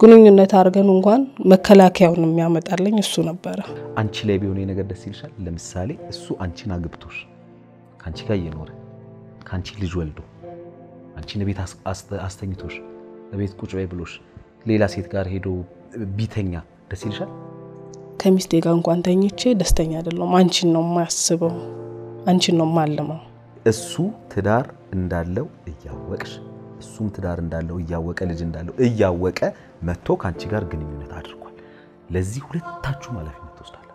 ግንኙነት አድርገን እንኳን መከላከያውን የሚያመጣልኝ እሱ ነበረ። አንቺ ላይ ቢሆን ነገር ደስ ይልሻል? ለምሳሌ እሱ አንቺን አግብቶሽ ከአንቺ ጋር እየኖረ ከአንቺ ልጅ ወልዶ አንቺን ቤት አስተኝቶሽ ቤት ቁጭ በይ ብሎሽ ሌላ ሴት ጋር ሄዶ ቢተኛ ደስ ይልሻል? ከሚስቴ ጋር እንኳን ተኝቼ ደስተኛ አይደለም። አንቺን ነው የማያስበው፣ አንቺን ነው የማልመው። እሱ ትዳር እንዳለው እያወቅሽ እሱም ትዳር እንዳለው እያወቀ ልጅ እንዳለው እያወቀ መጥቶ ከአንቺ ጋር ግንኙነት አድርጓል። ለዚህ ሁለታችሁ ኃላፊነት ትወስዳላችሁ።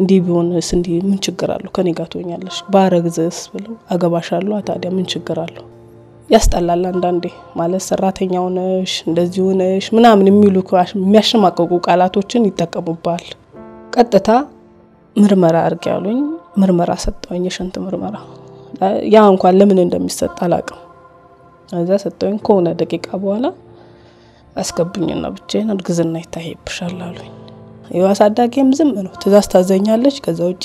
እንዲህ ቢሆንስ እንዲህ ምን ችግር አለው? ከኔ ጋር ትሆኛለሽ። ባረግዝስ ብለው አገባሻለሁ። ታዲያ ምን ችግር አለው? ያስጠላል አንዳንዴ ማለት ሰራተኛ ሆነሽ እንደዚህ ሆነሽ ምናምን የሚሉ የሚያሸማቀቁ ቃላቶችን ይጠቀሙባል። ቀጥታ ምርመራ እርግ ያሉኝ፣ ምርመራ ሰጠውኝ፣ የሽንት ምርመራ። ያ እንኳን ለምን እንደሚሰጥ አላቅም። እዛ ሰጠውኝ ከሆነ ደቂቃ በኋላ አስገቡኝና ብቻዬን እርግዝና ይታይብሻል አሉኝ። ይኸው ዝም ነው፣ ትእዛዝ ታዘኛለች። ከዛ ውጭ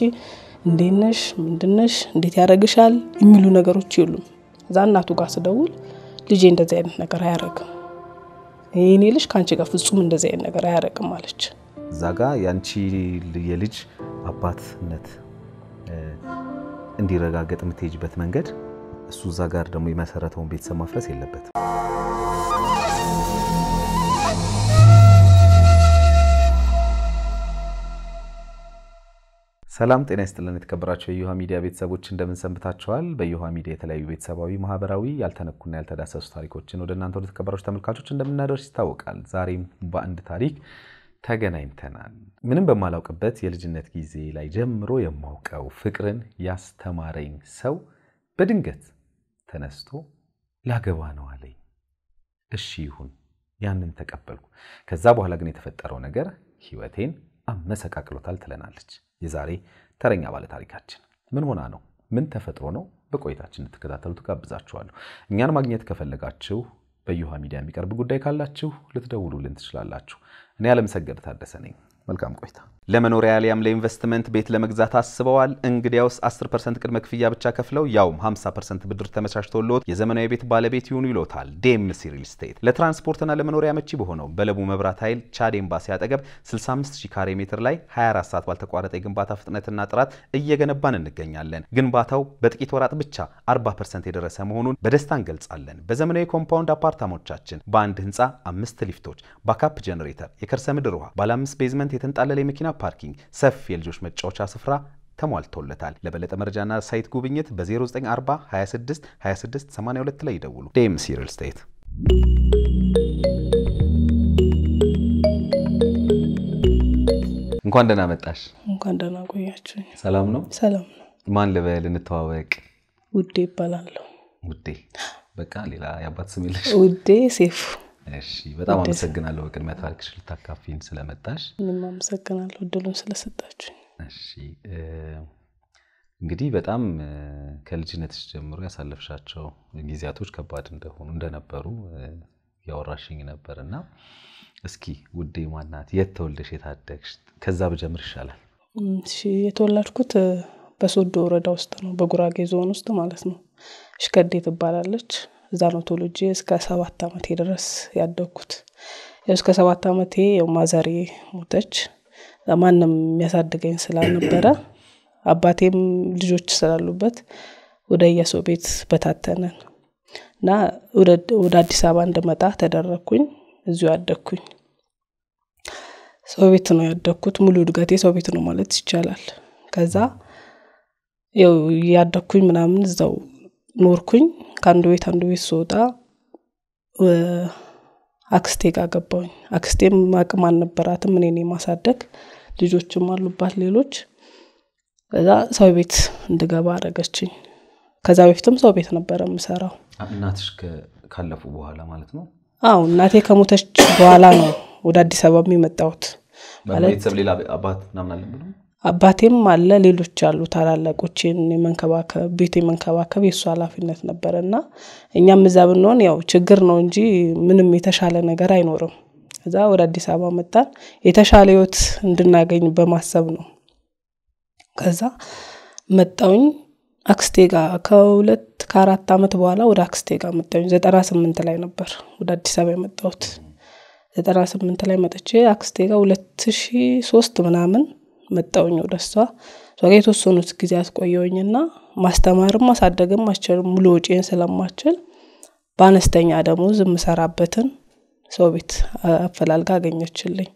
እንዴት ነሽ፣ ምንድን ነሽ፣ እንዴት ያደረግሻል የሚሉ ነገሮች የሉም። እዛ እናቱ ጋር ስደውል ልጄ እንደዚህ አይነት ነገር አያደርግም፣ እኔ ልጅ ከአንቺ ጋር ፍጹም እንደዚህ አይነት ነገር አያደርግም አለች። እዛ ጋ የአንቺ የልጅ አባትነት እንዲረጋገጥ የምትሄጅበት መንገድ እሱ እዛ ጋር ደግሞ የመሰረተውን ቤተሰብ ማፍረስ የለበትም። ሰላም ጤና ይስጥልን። የተከበራቸው የዩሃ ሚዲያ ቤተሰቦች እንደምን ሰንብታችኋል? በዩሃ ሚዲያ የተለያዩ ቤተሰባዊ፣ ማህበራዊ ያልተነኩና ያልተዳሰሱ ታሪኮችን ወደ እናንተ ወደ ተከበራችሁ ተመልካቾች እንደምናደርስ ይታወቃል። ዛሬም በአንድ ታሪክ ተገናኝተናል። ምንም በማላውቅበት የልጅነት ጊዜ ላይ ጀምሮ የማውቀው ፍቅርን ያስተማረኝ ሰው በድንገት ተነስቶ ላገባ ነው አለኝ። እሺ ይሁን፣ ያንን ተቀበልኩ። ከዛ በኋላ ግን የተፈጠረው ነገር ህይወቴን አመሰቃቅሎታል ትለናለች። የዛሬ ተረኛ ባለታሪካችን ምን ሆና ነው? ምን ተፈጥሮ ነው? በቆይታችን እንድትከታተሉ ትጋብዛችኋለሁ። እኛን ማግኘት ከፈለጋችሁ በእዮሃ ሚዲያ የሚቀርብ ጉዳይ ካላችሁ ልትደውሉልን ትችላላችሁ። እኔ አለምሰገድ ታደሰ ነኝ። መልካም ቆይታ። ለመኖሪያ ያሊያም ለኢንቨስትመንት ቤት ለመግዛት አስበዋል? እንግዲያውስ 10 ፐርሰንት ቅድመ ክፍያ ብቻ ከፍለው ያውም 50 ፐርሰንት ብድር ተመቻችቶልዎት የዘመናዊ ቤት ባለቤት ይሁኑ ይሎታል ዴምሲ ሪል ስቴት። ለትራንስፖርትና ለመኖሪያ መቺ በሆነው በለቡ መብራት ኃይል ቻድ ኤምባሲ አጠገብ 65 ካሬ ሜትር ላይ 24 ሰዓት ባልተቋረጠ የግንባታ ፍጥነትና ጥራት እየገነባን እንገኛለን። ግንባታው በጥቂት ወራት ብቻ 40 ፐርሰንት የደረሰ መሆኑን በደስታ እንገልጻለን። በዘመናዊ ኮምፓውንድ አፓርታሞቻችን በአንድ ህንፃ አምስት ሊፍቶች፣ ባካፕ ጀኔሬተር፣ የከርሰ ምድር ውሃ፣ ባለ አምስት ቤዝመንት የተንጣለለ የመኪና ፓርኪንግ፣ ሰፊ የልጆች መጫወቻ ስፍራ ተሟልቶለታል። ለበለጠ መረጃና ሳይት ጉብኝት በ0940 26 26 82 ላይ ይደውሉ። ዴምሲ ሪል ስቴት እንኳን ደህና መጣሽ። እንኳን ደህና ቆያችሁ። ሰላም ነው? ሰላም ነው። ማን ልበል? እንተዋወቅ። ውዴ ይባላለሁ። ውዴ በቃ ሌላ የአባት ስም የለሽ? ውዴ ሴፉ እሺ በጣም አመሰግናለሁ። በቅድሚያ ታሪክሽ ልታካፊን ስለመጣሽ ምንም አመሰግናለሁ እድሉን ስለሰጣችሁ። እሺ እንግዲህ በጣም ከልጅነትሽ ጀምሮ ያሳለፍሻቸው ጊዜያቶች ከባድ እንደሆኑ እንደነበሩ ያወራሽኝ ነበር እና እስኪ ውዴ ማናት የት ተወልደሽ የታደግሽ? ከዛ ብጀምር ይሻላል። እሺ የተወለድኩት በሶዶ ወረዳ ውስጥ ነው፣ በጉራጌ ዞን ውስጥ ማለት ነው። ሽከዴ ትባላለች። እዛ ነው እስከ ሰባት አመቴ ድረስ ያደግኩት። እስከ ሰባት አመቴ ያው ማዘሬ ሞተች። ማንም የሚያሳድገኝ ስላልነበረ አባቴም ልጆች ስላሉበት ወደ የሰው ቤት በታተነን እና ወደ አዲስ አበባ እንድመጣ ተደረግኩኝ። እዚሁ ያደግኩኝ ሰው ቤት ነው ያደግኩት። ሙሉ እድገቴ ሰው ቤት ነው ማለት ይቻላል። ከዛ ያደግኩኝ ምናምን እዛው ኖርኩኝ። ከአንዱ ቤት አንዱ ቤት ስወጣ አክስቴ ጋር ገባሁኝ። አክስቴም አቅም አልነበራትም እኔን የማሳደግ ልጆችም አሉባት ሌሎች። ከዛ ሰው ቤት እንድገባ አረገችኝ። ከዛ በፊትም ሰው ቤት ነበረ የምሰራው። እናትሽ ካለፉ በኋላ ማለት ነው? አዎ እናቴ ከሞተች በኋላ ነው ወደ አዲስ አበባ የመጣሁት። ቤተሰብ ሌላ አባት ምናምን አለ አባቴም አለ ሌሎች አሉ ታላላቆቼን የመንከባከብ ቤት የመንከባከብ የእሱ ሀላፊነት ነበረ እና እኛም እዛ ብንሆን ያው ችግር ነው እንጂ ምንም የተሻለ ነገር አይኖርም። እዛ ወደ አዲስ አበባ መጣን የተሻለ ህይወት እንድናገኝ በማሰብ ነው። ከዛ መጣውኝ አክስቴ ጋር ከሁለት ከአራት አመት በኋላ ወደ አክስቴ ጋር መጣሁኝ ዘጠና ስምንት ላይ ነበር ወደ አዲስ አበባ የመጣሁት። ዘጠና ስምንት ላይ መጥቼ አክስቴ ጋር ሁለት ሺ ሶስት ምናምን መጣውኝ ወደ እሷ እሷ ጋር የተወሰኑት ጊዜ ቆየውኝና ማስተማርም ማሳደግም አልችልም ሙሉ ውጪን ስለማችል በአነስተኛ ደግሞ ዝምሰራበትን ሰው ቤት አፈላልጋ አገኘችልኝ።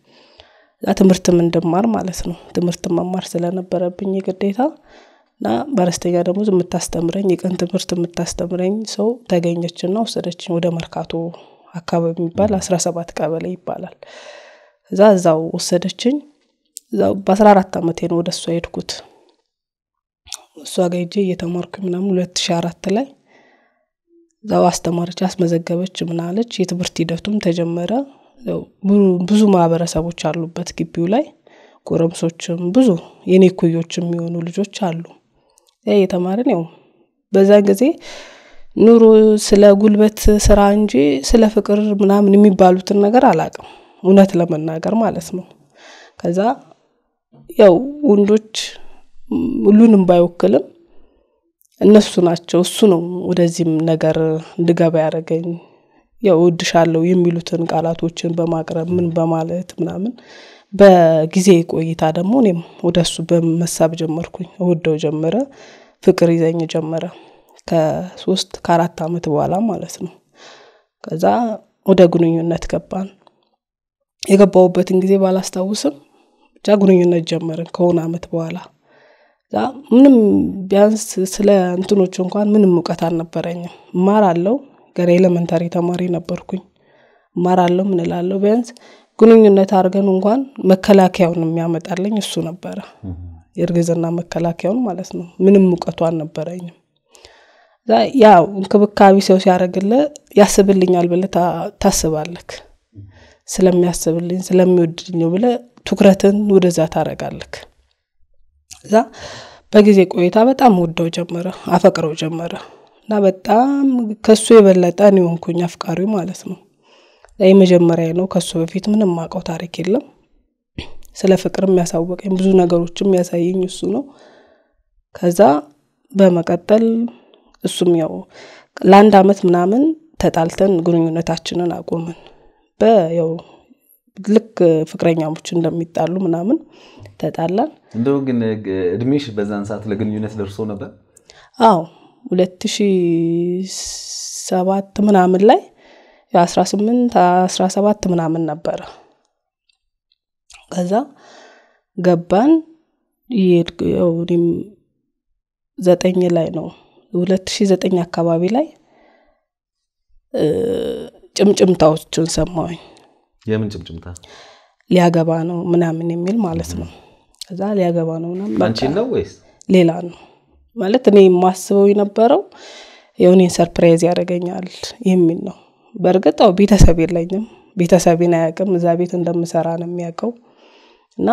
እዛ ትምህርትም እንድማር ማለት ነው። ትምህርት መማር ስለነበረብኝ ግዴታ እና በአነስተኛ ደሞዝ የምታስተምረኝ የቀን ትምህርት የምታስተምረኝ ሰው ና ወሰደችኝ ወደ መርካቶ አካባቢ የሚባል አስራ ሰባት ቀበሌ ይባላል። እዛ እዛው ወሰደችኝ። በአስራ አራት አመቴ ነው ወደ እሷ ሄድኩት። እሷ ጋር ሄጄ እየተማርኩ ምናምን ሁለት ሺ አራት ላይ እዛው አስተማረች፣ አስመዘገበች፣ ምናለች። የትምህርት ሂደቱም ተጀመረ። ብዙ ማህበረሰቦች አሉበት ግቢው ላይ ጎረምሶችም ብዙ የኔ ኩዮች የሚሆኑ ልጆች አሉ። የተማርን ያው በዛን ጊዜ ኑሮ ስለ ጉልበት ስራ እንጂ ስለ ፍቅር ምናምን የሚባሉትን ነገር አላቅም እውነት ለመናገር ማለት ነው። ከዛ ያው ወንዶች ሁሉንም ባይወክልም እነሱ ናቸው እሱ ነው ወደዚህም ነገር እንድገባ ያደረገኝ። ያው እወድሻለሁ የሚሉትን ቃላቶችን በማቅረብ ምን በማለት ምናምን በጊዜ ቆይታ ደግሞ እኔም ወደ እሱ በመሳብ ጀመርኩኝ። ወደው ጀመረ፣ ፍቅር ይዘኝ ጀመረ። ከሶስት ከአራት አመት በኋላ ማለት ነው። ከዛ ወደ ግንኙነት ገባን። የገባውበትን ጊዜ ባላስታውስም ብቻ ግንኙነት ጀመርን ከሆነ አመት በኋላ ምንም ቢያንስ ስለ እንትኖቹ እንኳን ምንም እውቀት አልነበረኝም እማራለሁ ገና ኤለመንታሪ ተማሪ ነበርኩኝ እማራለሁ አለው እላለሁ ቢያንስ ግንኙነት አድርገን እንኳን መከላከያውን የሚያመጣልኝ እሱ ነበረ የእርግዝና መከላከያውን ማለት ነው ምንም እውቀቱ አልነበረኝም ያው እንክብካቤ ሰው ሲያደረግለ ያስብልኛል ብለ ታስባለክ ስለሚያስብልኝ ስለሚወድኝ ብለ ትኩረትን ወደዛ ታረጋለክ። እዛ በጊዜ ቆይታ በጣም ወደው ጀመረ፣ አፈቅረው ጀመረ እና በጣም ከሱ የበለጠ እኔ ሆንኩኝ ማለት ነው። መጀመሪያ ነው። ከሱ በፊት ምንም ማቀው ታሪክ የለም። ስለ ፍቅር የሚያሳወቀኝ ብዙ ነገሮችም የሚያሳየኝ እሱ ነው። ከዛ በመቀጠል እሱም ያው ለአንድ አመት ምናምን ተጣልተን ግንኙነታችንን አቆምን በ ልክ ፍቅረኛሞች እንደሚጣሉ ምናምን ተጣላን። እንደው ግን እድሜሽ በዛን ሰዓት ለግንኙነት ደርሶ ነበር? አዎ ሁለት ሺ ሰባት ምናምን ላይ አስራ ስምንት አስራ ሰባት ምናምን ነበረ። ከዛ ገባን እኔም ዘጠኝ ላይ ነው ሁለት ዘጠኝ አካባቢ ላይ ጭምጭምታዎቹን ሰማሁኝ። የምን ጭምጭምታ ሊያገባ ነው ምናምን የሚል ማለት ነው ከዛ ሊያገባ ነው ምናምን ነው ወይስ ሌላ ነው ማለት እኔ የማስበው የነበረው የሆኔን ሰርፕራይዝ ያደርገኛል የሚል ነው በእርግጥ ው ቤተሰብ የለኝም ቤተሰብን አያውቅም እዛ ቤት እንደምሰራ ነው የሚያውቀው እና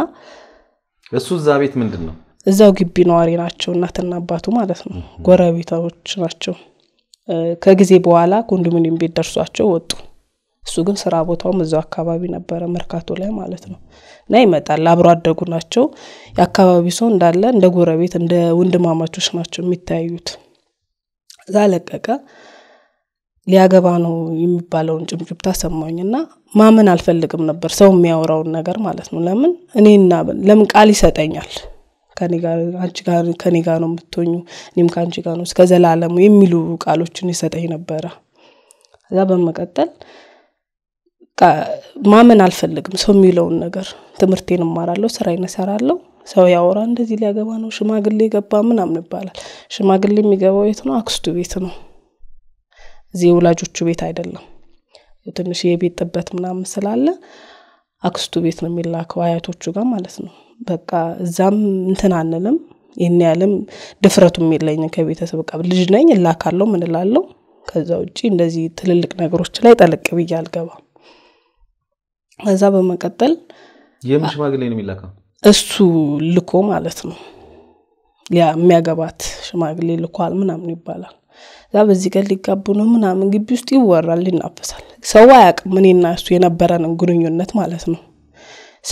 እሱ እዛ ቤት ምንድን ነው እዛው ግቢ ነዋሪ ናቸው እናትና አባቱ ማለት ነው ጎረቤታዎች ናቸው ከጊዜ በኋላ ኮንዶሚኒየም ቤት ደርሷቸው ወጡ እሱ ግን ስራ ቦታውም እዛው አካባቢ ነበረ፣ መርካቶ ላይ ማለት ነው። እና ይመጣል። አብሮ አደጉ ናቸው። የአካባቢ ሰው እንዳለ እንደ ጎረቤት እንደ ወንድማማቾች ናቸው የሚታያዩት። እዛ ለቀቀ ሊያገባ ነው የሚባለውን ጭምጭብታ ሰማኝ እና ማመን አልፈልግም ነበር ሰው የሚያወራውን ነገር ማለት ነው። ለምን እኔና ለምን ቃል ይሰጠኛል አንቺ ጋር ከኔ ጋር ነው የምትኙ፣ እኔም ከአንቺ ጋር ነው እስከ ዘላለሙ የሚሉ ቃሎችን ይሰጠኝ ነበረ። እዛ በመቀጠል ማመን አልፈልግም ሰው የሚለውን ነገር። ትምህርቴን እማራለሁ፣ ስራዬን እሰራለሁ። ሰው ያወራ እንደዚህ ሊያገባ ነው ሽማግሌ ገባ ምናምን ይባላል። ሽማግሌ የሚገባው የት ነው? አክስቱ ቤት ነው። እዚህ የወላጆቹ ቤት አይደለም። ትንሽ የቤት ጥበት ምናምን ስላለ አክስቱ ቤት ነው የሚላከው፣ አያቶቹ ጋር ማለት ነው። በቃ እዛም እንትን አንልም። ይህን ያለም ድፍረቱም የለኝም ከቤተሰብ ቃ ልጅ ነኝ እላካለሁ፣ ምን ከዛ ውጭ እንደዚህ ትልልቅ ነገሮች ላይ ጠለቅ ብዬ አልገባም። ከዛ በመቀጠል የምን ሽማግሌ ነው የሚላከው? እሱ ልኮ ማለት ነው የሚያገባት ሽማግሌ ልኳል ምናምን ይባላል። እዛ በዚህ ቀን ሊጋቡ ነው ምናምን ግቢ ውስጥ ይወራል፣ ይናፈሳል። ሰው አያውቅም እኔና እሱ የነበረንን ግንኙነት ማለት ነው።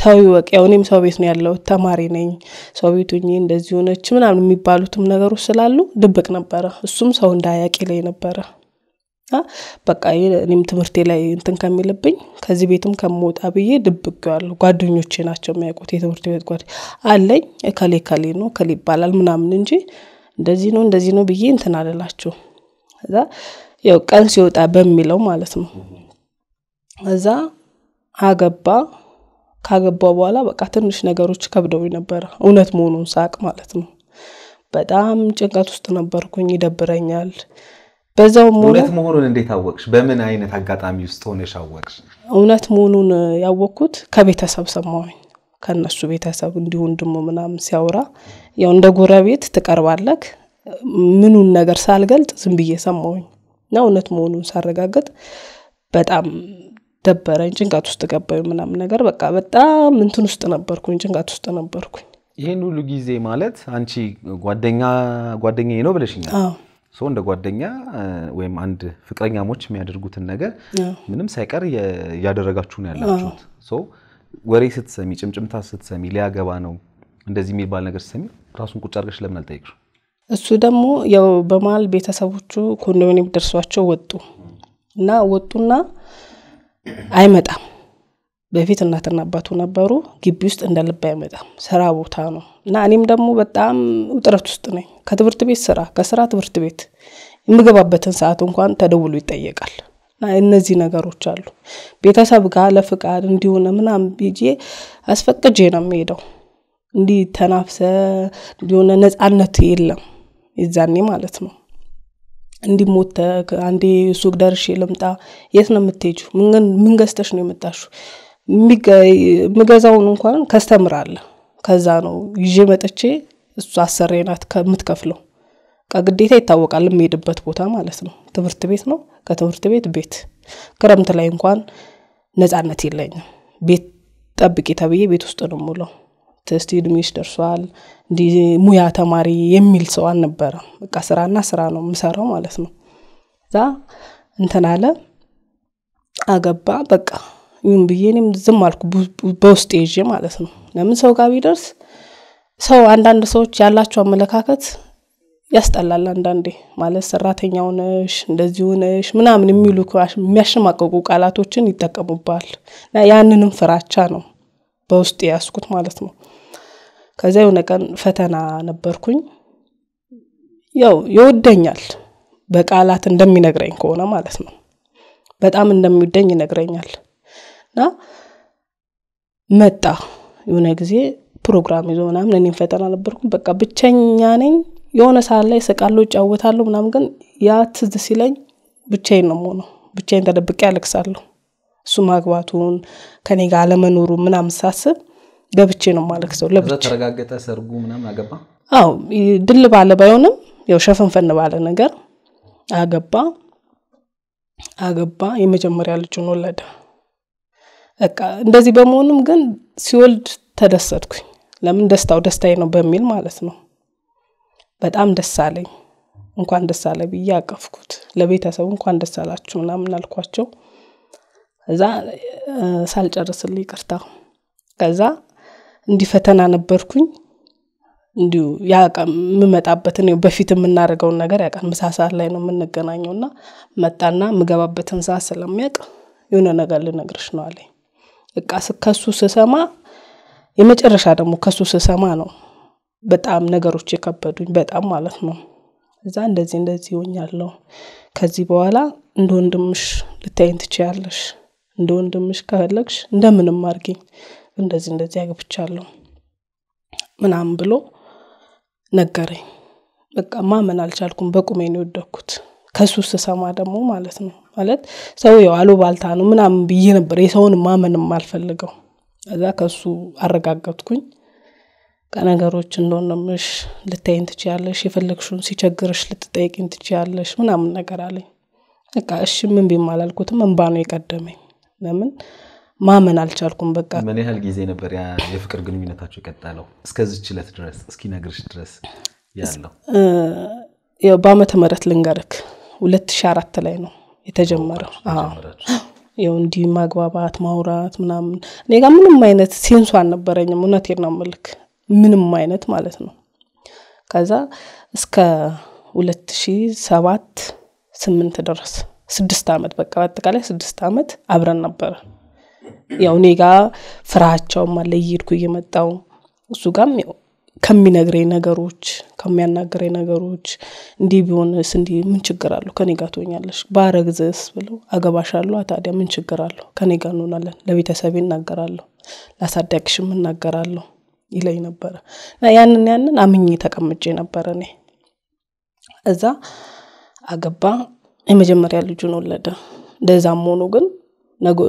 ሰው ይወቅ ያው እኔም ሰው ቤት ነው ያለው ተማሪ ነኝ፣ ሰው ቤቱ እንደዚህ ሆነች ምናምን የሚባሉትም ነገሮች ስላሉ ድብቅ ነበረ። እሱም ሰው እንዳያቂ ላይ ነበረ። በቃ እኔም ትምህርቴ ላይ እንትን ከሚልብኝ ከዚህ ቤትም ከምወጣ ብዬ ደብቄዋለሁ። ጓደኞቼ ናቸው የሚያውቁት የትምህርት ቤት ጓደ አለኝ እከሌ እከሌ ነው እከሌ ይባላል ምናምን እንጂ እንደዚህ ነው እንደዚህ ነው ብዬ እንትን አልላችሁም። እዛ ያው ቀን ሲወጣ በሚለው ማለት ነው። እዛ አገባ። ካገባ በኋላ በቃ ትንሽ ነገሮች ከብደው ነበረ፣ እውነት መሆኑን ሳቅ ማለት ነው። በጣም ጭንቀት ውስጥ ነበርኩኝ። ይደብረኛል በዛው እውነት መሆኑን እንዴት አወቅሽ? በምን አይነት አጋጣሚ ውስጥ ሆነሽ አወቅሽ? እውነት መሆኑን ያወቅኩት ከቤተሰብ ሰማሁኝ። ከነሱ ቤተሰብ እንዲሁ ወንድሙ ምናምን ሲያወራ ያው እንደ ጎረቤት ትቀርባለክ። ምኑን ነገር ሳልገልጥ ዝም ብዬ ሰማሁኝ እና እውነት መሆኑን ሳረጋግጥ በጣም ደበረኝ። ጭንቀት ውስጥ ገባዩ ምናምን ነገር በቃ በጣም እንትን ውስጥ ነበርኩኝ፣ ጭንቀት ውስጥ ነበርኩኝ። ይህን ሁሉ ጊዜ ማለት አንቺ ጓደኛ ጓደኛዬ ነው ብለሽኛል ሰው እንደ ጓደኛ ወይም አንድ ፍቅረኛሞች የሚያደርጉትን ነገር ምንም ሳይቀር እያደረጋችሁ ነው ያላችሁት። ሰው ወሬ ስትሰሚ፣ ጭምጭምታ ስትሰሚ፣ ሊያገባ ነው እንደዚህ የሚባል ነገር ስትሰሚ ራሱን ቁጭ አድርገሽ ለምን አልጠይቅ እሱ ደግሞ ያው በመሀል ቤተሰቦቹ ኮንዶሚኒየም ደርሷቸው ወጡ እና ወጡና አይመጣም። በፊት እናትና አባቱ ነበሩ። ግቢ ውስጥ እንደ ልብ አይመጣም። ስራ ቦታ ነው እና እኔም ደግሞ በጣም ውጥረት ውስጥ ነኝ። ከትምህርት ቤት ስራ፣ ከስራ ትምህርት ቤት የምገባበትን ሰዓት እንኳን ተደውሎ ይጠየቃል። እና እነዚህ ነገሮች አሉ። ቤተሰብ ጋር ለፍቃድ እንዲሆነ ምናም ብዬ አስፈቅጄ ነው የምሄደው። እንዲህ ተናፍሰ እንዲሆነ ነፃነት የለም የዛኔ ማለት ነው። እንዲሞተ አንዴ ሱቅ ደርሼ ልምጣ። የት ነው የምትሄጂው? ምን ገዝተሽ ነው የመጣሽው? የምገዛውን እንኳን ከስተምር አለ ከዛ ነው ይዤ መጥቼ እሱ አሰሬ ናት ከምትከፍለው ግዴታ ይታወቃል የሚሄድበት ቦታ ማለት ነው። ትምህርት ቤት ነው፣ ከትምህርት ቤት ቤት። ክረምት ላይ እንኳን ነጻነት የለኝም። ቤት ጠብቂ ተብዬ ቤት ውስጥ ነው ሙለው ትስቲ ድሚሽ ደርሷል ሙያ ተማሪ የሚል ሰው አልነበረም። በቃ ስራና ስራ ነው የምሰራው ማለት ነው። እዛ እንትን አለ አገባ በቃ ይሁን ብዬ እኔም ዝም አልኩ፣ በውስጥ ይዤ ማለት ነው። ለምን ሰው ጋር ቢደርስ ሰው አንዳንድ ሰዎች ያላቸው አመለካከት ያስጠላል። አንዳንዴ ማለት ሰራተኛው ነሽ እንደዚሁ ነሽ ምናምን የሚሉ የሚያሸማቀቁ ቃላቶችን ይጠቀሙባል። ያንንም ፍራቻ ነው በውስጥ ያስኩት ማለት ነው። ከዚያ የሆነ ቀን ፈተና ነበርኩኝ። ያው ይወደኛል በቃላት እንደሚነግረኝ ከሆነ ማለት ነው። በጣም እንደሚወደኝ ይነግረኛል። እና መጣ የሆነ ጊዜ ፕሮግራም ይዞ ምናምን እኔም ፈተና ነበርኩም። በቃ ብቸኛ ነኝ። የሆነ ሰዓት ላይ ስቃለሁ፣ እጫወታለሁ ምናምን፣ ግን ያ ትዝ ሲለኝ ብቻዬን ነው የምሆነው። ብቻዬን ተደብቄ አለቅሳለሁ። እሱ ማግባቱን ከኔ ጋር አለመኖሩ ምናምን ሳስብ በብቼ ነው የማለቅሰው። ለብቻ ተረጋገጠ። ሰርጉ ምናምን አገባ። አዎ ድል ባለ ባይሆንም ያው ሸፈንፈን ባለ ነገር አገባ አገባ። የመጀመሪያ ልጁን ወለደ። በቃ እንደዚህ በመሆኑም ግን ሲወልድ ተደሰትኩኝ። ለምን ደስታው ደስታዬ ነው በሚል ማለት ነው። በጣም ደስ አለኝ። እንኳን ደስ አለ ብዬ አቀፍኩት። ለቤተሰቡ እንኳን ደስ አላችሁ ምናምን አልኳቸው። እዛ ሳልጨርስል ይቅርታ። ከዛ እንዲህ ፈተና ነበርኩኝ እንዲሁ የምመጣበትን በፊት የምናደርገውን ነገር ያውቃል። ምሳ ሰዓት ላይ ነው የምንገናኘው እና መጣና የምገባበትን ሰዓት ስለሚያውቅ የሆነ ነገር ልነግርሽ ነው አለኝ። በቃ ከሱ ስሰማ የመጨረሻ ደግሞ ከሱ ስሰማ ነው በጣም ነገሮች የከበዱኝ በጣም ማለት ነው። እዛ እንደዚህ እንደዚህ ይሆኛለሁ ከዚህ በኋላ እንደ ወንድምሽ ልታይን ትችያለሽ፣ እንደ ወንድምሽ ከፈለግሽ እንደምንም አድርጊኝ፣ እንደዚህ እንደዚህ አግብቻለሁ ምናምን ብሎ ነገረኝ። በቃ ማመን አልቻልኩም። በቁሜ ነው የወደኩት ከሱ ስሰማ ደግሞ ማለት ነው። ማለት ሰውየው አሉባልታ ነው ምናምን ብዬ ነበር የሰውን ማመንም አልፈልገው። እዛ ከሱ አረጋገጥኩኝ። ከነገሮች እንደሆነምሽ ልታይን ትችያለሽ፣ የፈለግሽውን ሲቸግርሽ ልትጠይቅኝ ትችያለሽ ምናምን ነገር አለኝ። በቃ እሺ ምን ቢም አላልኩትም። እንባ ነው የቀደመኝ። ለምን ማመን አልቻልኩም። በቃ ምን ያህል ጊዜ ነበር የፍቅር ግንኙነታቸው የቀጠለው? እስከዚች ዕለት ድረስ ነግርሽ ድረስ ያለው በአመተ ምህረት ልንገርክ ሁለት ሺ አራት ላይ ነው የተጀመረው ያው እንዲህ ማግባባት ማውራት ምናምን እኔ ጋ ምንም አይነት ሴንሱ አልነበረኝም። እውነቴን ነው ምልክ ምንም አይነት ማለት ነው። ከዛ እስከ ሁለት ሺ ሰባት ስምንት ድረስ ስድስት አመት በቃ በአጠቃላይ ስድስት አመት አብረን ነበረ። ያው እኔ ጋ ፍርሃቸውም አለ እየሄድኩ እየመጣው እሱ ጋም ያው ከሚነግረኝ ነገሮች ከሚያናግረኝ ነገሮች እንዲህ ቢሆንስ እንዲ ምን ችግር አለሁ ከኔ ጋር ትሆኛለሽ ባረግዝስ ብለው አገባሻለሁ ታዲያ ምን ችግር አለሁ ከኔ ጋር እንሆናለን ለቤተሰቤ እናገራለሁ ላሳዳግሽም እናገራለሁ ይለኝ ነበረ ያንን ያንን አምኝ ተቀምጬ ነበረ እኔ እዛ አገባ የመጀመሪያ ልጁን ወለደ እንደዛም ሆኖ ግን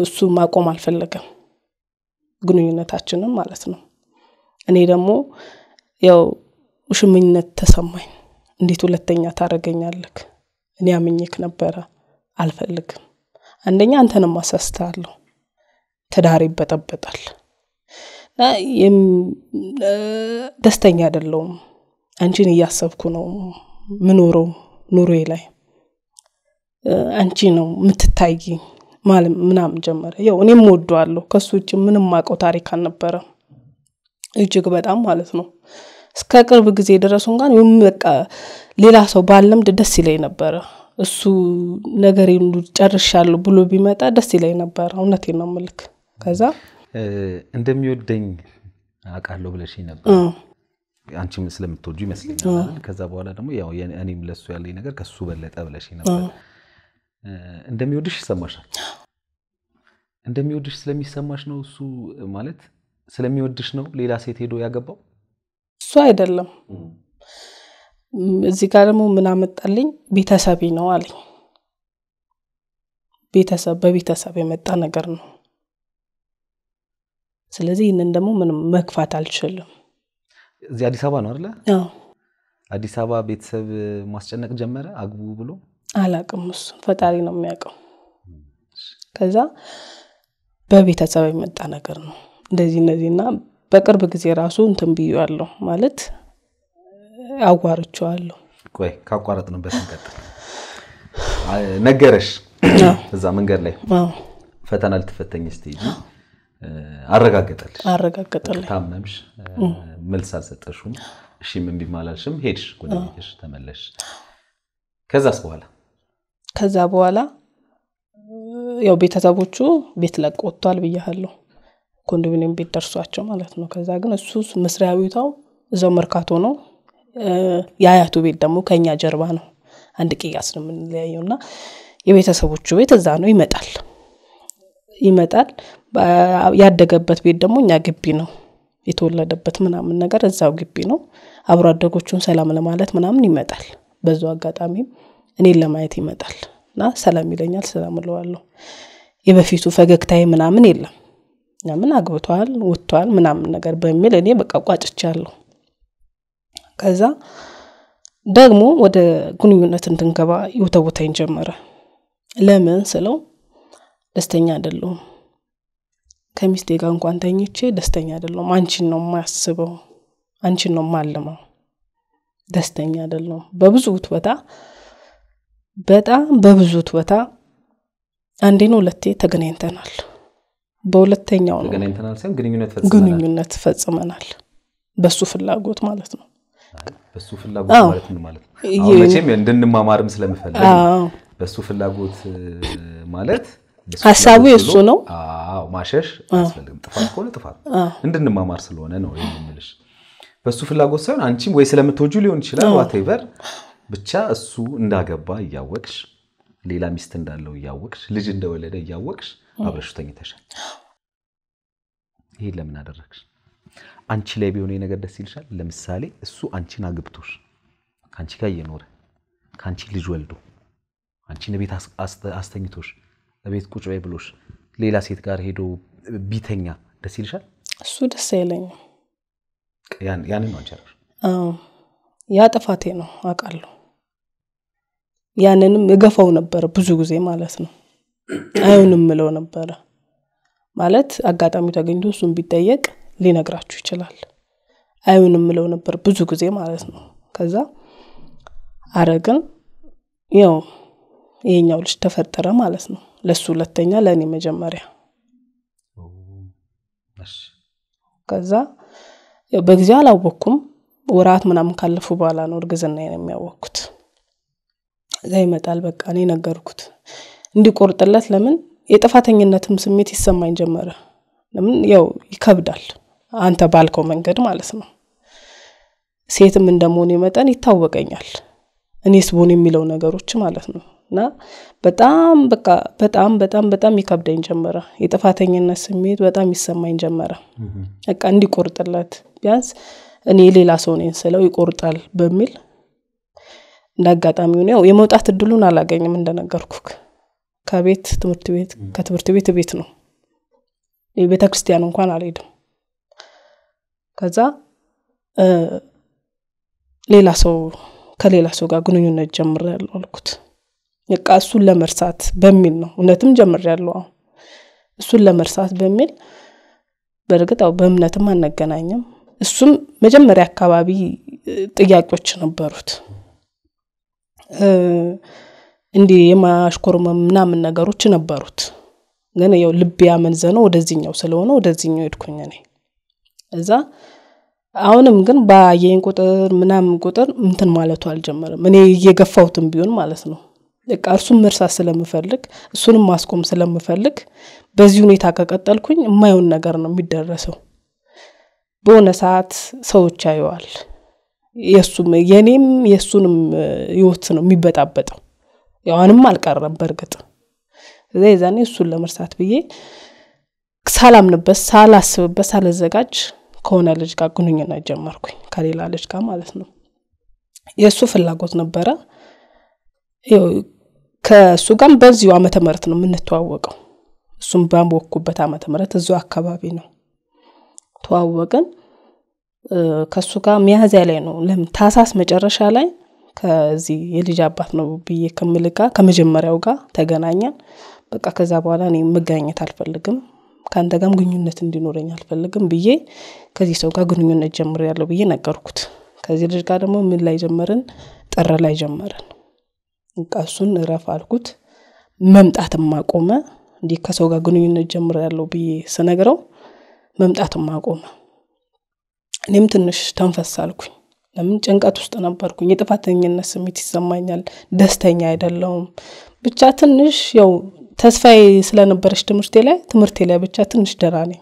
እሱ ማቆም አልፈለገም ግንኙነታችንም ማለት ነው እኔ ደግሞ ያው ውሽምኝነት ተሰማኝ። እንዴት ሁለተኛ ታደረገኛለክ እኔ አምኜክ ነበረ፣ አልፈልግም። አንደኛ አንተንም አሳስተሃለሁ፣ ትዳር ይበጠበጣል፣ ደስተኛ አይደለውም አንቺን እያሰብኩ ነው ምኖረው ኑሮዬ ላይ አንቺ ነው የምትታይኝ ምናምን ጀመረ። ያው እኔም ወደዋለሁ። ከሱ ውጭ ምንም አውቀው ታሪክ አልነበረም። እጅግ በጣም ማለት ነው። እስከ ቅርብ ጊዜ ድረሱ እንኳን ይሁን በቃ ሌላ ሰው ባለምድ ደስ ይለኝ ነበረ። እሱ ነገር ሁሉ ጨርሻለሁ ብሎ ቢመጣ ደስ ይለኝ ነበረ። እውነቴን ነው ምልክ ከዛ እንደሚወደኝ አውቃለሁ ብለሽ ነበር አንቺም ስለምትወጁ ይመስለኛል። ከዛ በኋላ ደግሞ ያው እኔም ለሱ ያለኝ ነገር ከሱ በለጠ ብለሽ ነበር። እንደሚወድሽ ይሰማሻል። እንደሚወድሽ ስለሚሰማሽ ነው እሱ ማለት ስለሚወድሽ ነው ሌላ ሴት ሄዶ ያገባው? እሱ አይደለም። እዚህ ጋር ደግሞ ምን አመጣልኝ? ቤተሰቤ ነው አለኝ። ቤተሰብ በቤተሰብ የመጣ ነገር ነው። ስለዚህ ይህንን ደግሞ ምንም መግፋት አልችልም። እዚህ አዲስ አበባ ነው አለ አዲስ አበባ ቤተሰብ ማስጨነቅ ጀመረ አግቡ ብሎ? አላቅም፣ እሱ ፈጣሪ ነው የሚያውቀው። ከዛ በቤተሰብ የመጣ ነገር ነው። እንደዚህ እነዚህ እነዚህና በቅርብ ጊዜ ራሱ እንትን ብያለሁ ማለት አዋርቸዋለሁ። ቆይ ካቋረጥንበት እንቀጥል። ነገረሽ እዛ መንገድ ላይ ፈተና ልትፈተኝ ስ አረጋገጠልሽ አረጋገጠልሽ። ታመምሽ፣ መልስ አልሰጠሽም፣ እሺ ምን ቢማላልሽም ሄድሽ ጎደሽ ቤትሽ ተመለሽ። ከዛስ በኋላ ከዛ በኋላ ያው ቤተሰቦቹ ቤት ለቆ ወጥቷል ብያለሁ። ኮንዶሚኒየም ቤት ደርሷቸው ማለት ነው። ከዛ ግን እሱ መስሪያ ቤቷው እዛው መርካቶ ነው። የአያቱ ቤት ደግሞ ከኛ ጀርባ ነው። አንድ ቅያስ ነው የምንለያየው እና የቤተሰቦቹ ቤት እዛ ነው። ይመጣል ይመጣል። ያደገበት ቤት ደግሞ እኛ ግቢ ነው። የተወለደበት ምናምን ነገር እዛው ግቢ ነው። አብሮ አደጎቹን ሰላም ለማለት ምናምን ይመጣል። በዙ አጋጣሚም እኔን ለማየት ይመጣል እና ሰላም ይለኛል፣ ሰላም ለዋለሁ የበፊቱ ፈገግታዬ ምናምን የለም። ለምን አግብቷል ውቷል ምናምን ነገር በሚል እኔ በቃ ቋጭቻለሁ። ከዛ ደግሞ ወደ ግንኙነት እንድንገባ ይወተውተኝ ጀመረ። ለምን ስለው ደስተኛ አይደለሁም ከሚስቴ ጋር እንኳን ተኝቼ ደስተኛ አይደለሁም። አንቺን ነው የማያስበው፣ አንቺን ነው የማልመው፣ ደስተኛ አይደለሁም። በብዙ ውትወታ በጣም በብዙ ውትወታ አንዴን ሁለቴ ተገናኝተናል። በሁለተኛው ግንኙነት ፈጽመናል። በሱ ፍላጎት ማለት ነው። በሱ ፍላጎት ማለት ማለት ነው? እንድንማማርም ስለምፈልግ በሱ ፍላጎት ማለት ሀሳቡ የእሱ ነው። ማሸሽ አያስፈልግም። ጥፋት ከሆነ ጥፋት እንድንማማር ስለሆነ ነው የምልሽ። በሱ ፍላጎት ሳይሆን አንቺም ወይ ስለምትወጁ ሊሆን ይችላል ዋቴቨር፣ ብቻ እሱ እንዳገባ እያወቅሽ ሌላ ሚስት እንዳለው እያወቅሽ ልጅ እንደወለደ እያወቅሽ አብረሽ ተኝተሻል። ይሄን ለምን አደረግሽ? አንቺ ላይ ቢሆን ነገር ደስ ይልሻል? ለምሳሌ እሱ አንቺን አግብቶሽ ከአንቺ ጋር እየኖረ ከአንቺ ልጅ ወልዶ አንቺን ቤት አስተኝቶሽ ቤት ቁጭ በይ ብሎሽ ሌላ ሴት ጋር ሄዶ ቢተኛ ደስ ይልሻል? እሱ ደስ አይለኝም። ያንን ነው አንቺ ያ ጥፋቴ ነው አውቃለሁ። ያንንም እገፋው ነበር ብዙ ጊዜ ማለት ነው። አይሁንም ምለው ነበረ። ማለት አጋጣሚ ተገኝቶ እሱን ቢጠየቅ ሊነግራችሁ ይችላል። አይሁንም ምለው ነበር ብዙ ጊዜ ማለት ነው። ከዛ አረግን ያው ይሄኛው ልጅ ተፈጠረ ማለት ነው። ለሱ ሁለተኛ፣ ለእኔ መጀመሪያ። ከዛ ያው በጊዜ አላወቅኩም። ወራት ምናምን ካለፉ በኋላ ነው እርግዝና የሚያወቅኩት። እዛ ይመጣል በቃ እኔ ነገርኩት። እንዲቆርጥለት ለምን የጥፋተኝነትም ስሜት ይሰማኝ ጀመረ። ለምን ያው ይከብዳል፣ አንተ ባልከው መንገድ ማለት ነው። ሴትም እንደመሆኔ መጠን ይታወቀኛል፣ እኔስ ቦን የሚለው ነገሮች ማለት ነው። እና በጣም በቃ በጣም በጣም በጣም ይከብደኝ ጀመረ። የጥፋተኝነት ስሜት በጣም ይሰማኝ ጀመረ። በቃ እንዲቆርጥለት ቢያንስ እኔ ሌላ ሰው ነኝ ስለው ይቆርጣል በሚል እንደ አጋጣሚ ያው የመውጣት እድሉን አላገኝም እንደነገርኩክ ከቤት ትምህርት ቤት ከትምህርት ቤት ቤት ነው። ቤተክርስቲያን እንኳን አልሄድም። ከዛ ሌላ ሰው ከሌላ ሰው ጋር ግንኙነት ጀምር ያለው አልኩት። በቃ እሱን ለመርሳት በሚል ነው እውነትም ጀምር ያለው አሁን እሱን ለመርሳት በሚል በእርግጥ በእምነትም አነገናኝም እሱም መጀመሪያ አካባቢ ጥያቄዎች ነበሩት። እንዲህ የማሽኮርመም ምናምን ነገሮች ነበሩት። ግን ያው ልብ ያመንዘነው ወደዚህኛው ስለሆነ ወደዚህኛው ሄድኩኝ እኔ እዛ አሁንም ግን በየኝ ቁጥር ምናምን ቁጥር እንትን ማለቱ አልጀመረም። እኔ እየገፋሁትም ቢሆን ማለት ነው በቃ እርሱም መርሳት ስለምፈልግ እሱንም ማስቆም ስለምፈልግ በዚህ ሁኔታ ከቀጠልኩኝ የማየውን ነገር ነው የሚደረሰው። በሆነ ሰዓት ሰዎች አየዋል። የእሱም የእኔም የእሱንም ህይወት ነው የሚበጣበጠው። ያዋንም አልቀረም በእርግጥ እዛ የዛኔ እሱን ለመርሳት ብዬ ሳላምንበት ሳላስብበት ሳለዘጋጅ ከሆነ ልጅ ጋር ግንኙነት ጀመርኩኝ ከሌላ ልጅ ጋር ማለት ነው የእሱ ፍላጎት ነበረ ከእሱ ጋር በዚሁ አመተ ምረት ነው የምንተዋወቀው እሱም ባንቦኩበት አመተ ምረት እዚ አካባቢ ነው ተዋወቅን ከእሱ ጋር ሚያዝያ ላይ ነው ለምን ታሳስ መጨረሻ ላይ ከዚህ የልጅ አባት ነው ብዬ ከምል ጋር ከመጀመሪያው ጋር ተገናኘን። በቃ ከዛ በኋላ እኔ መገናኘት አልፈልግም ከአንተ ጋም ግንኙነት እንዲኖረኝ አልፈልግም ብዬ ከዚህ ሰው ጋር ግንኙነት ጀምር ያለው ብዬ ነገርኩት። ከዚህ ልጅ ጋር ደግሞ ምን ላይ ጀመርን ጥር ላይ ጀመርን። በቃ እሱን እረፍ አልኩት። መምጣትም አቆመ እንዲህ ከሰው ጋር ግንኙነት ያለው ብዬ ስነግረው መምጣትም አቆመ። እኔም ትንሽ ተንፈስ አልኩኝ ለምን ጭንቀት ውስጥ ነበርኩኝ። የጥፋተኝነት ስሜት ይሰማኛል። ደስተኛ አይደለውም። ብቻ ትንሽ ያው ተስፋዬ ስለነበረች ትምህርቴ ላይ ትምህርቴ ላይ ብቻ ትንሽ ደራ ነኝ።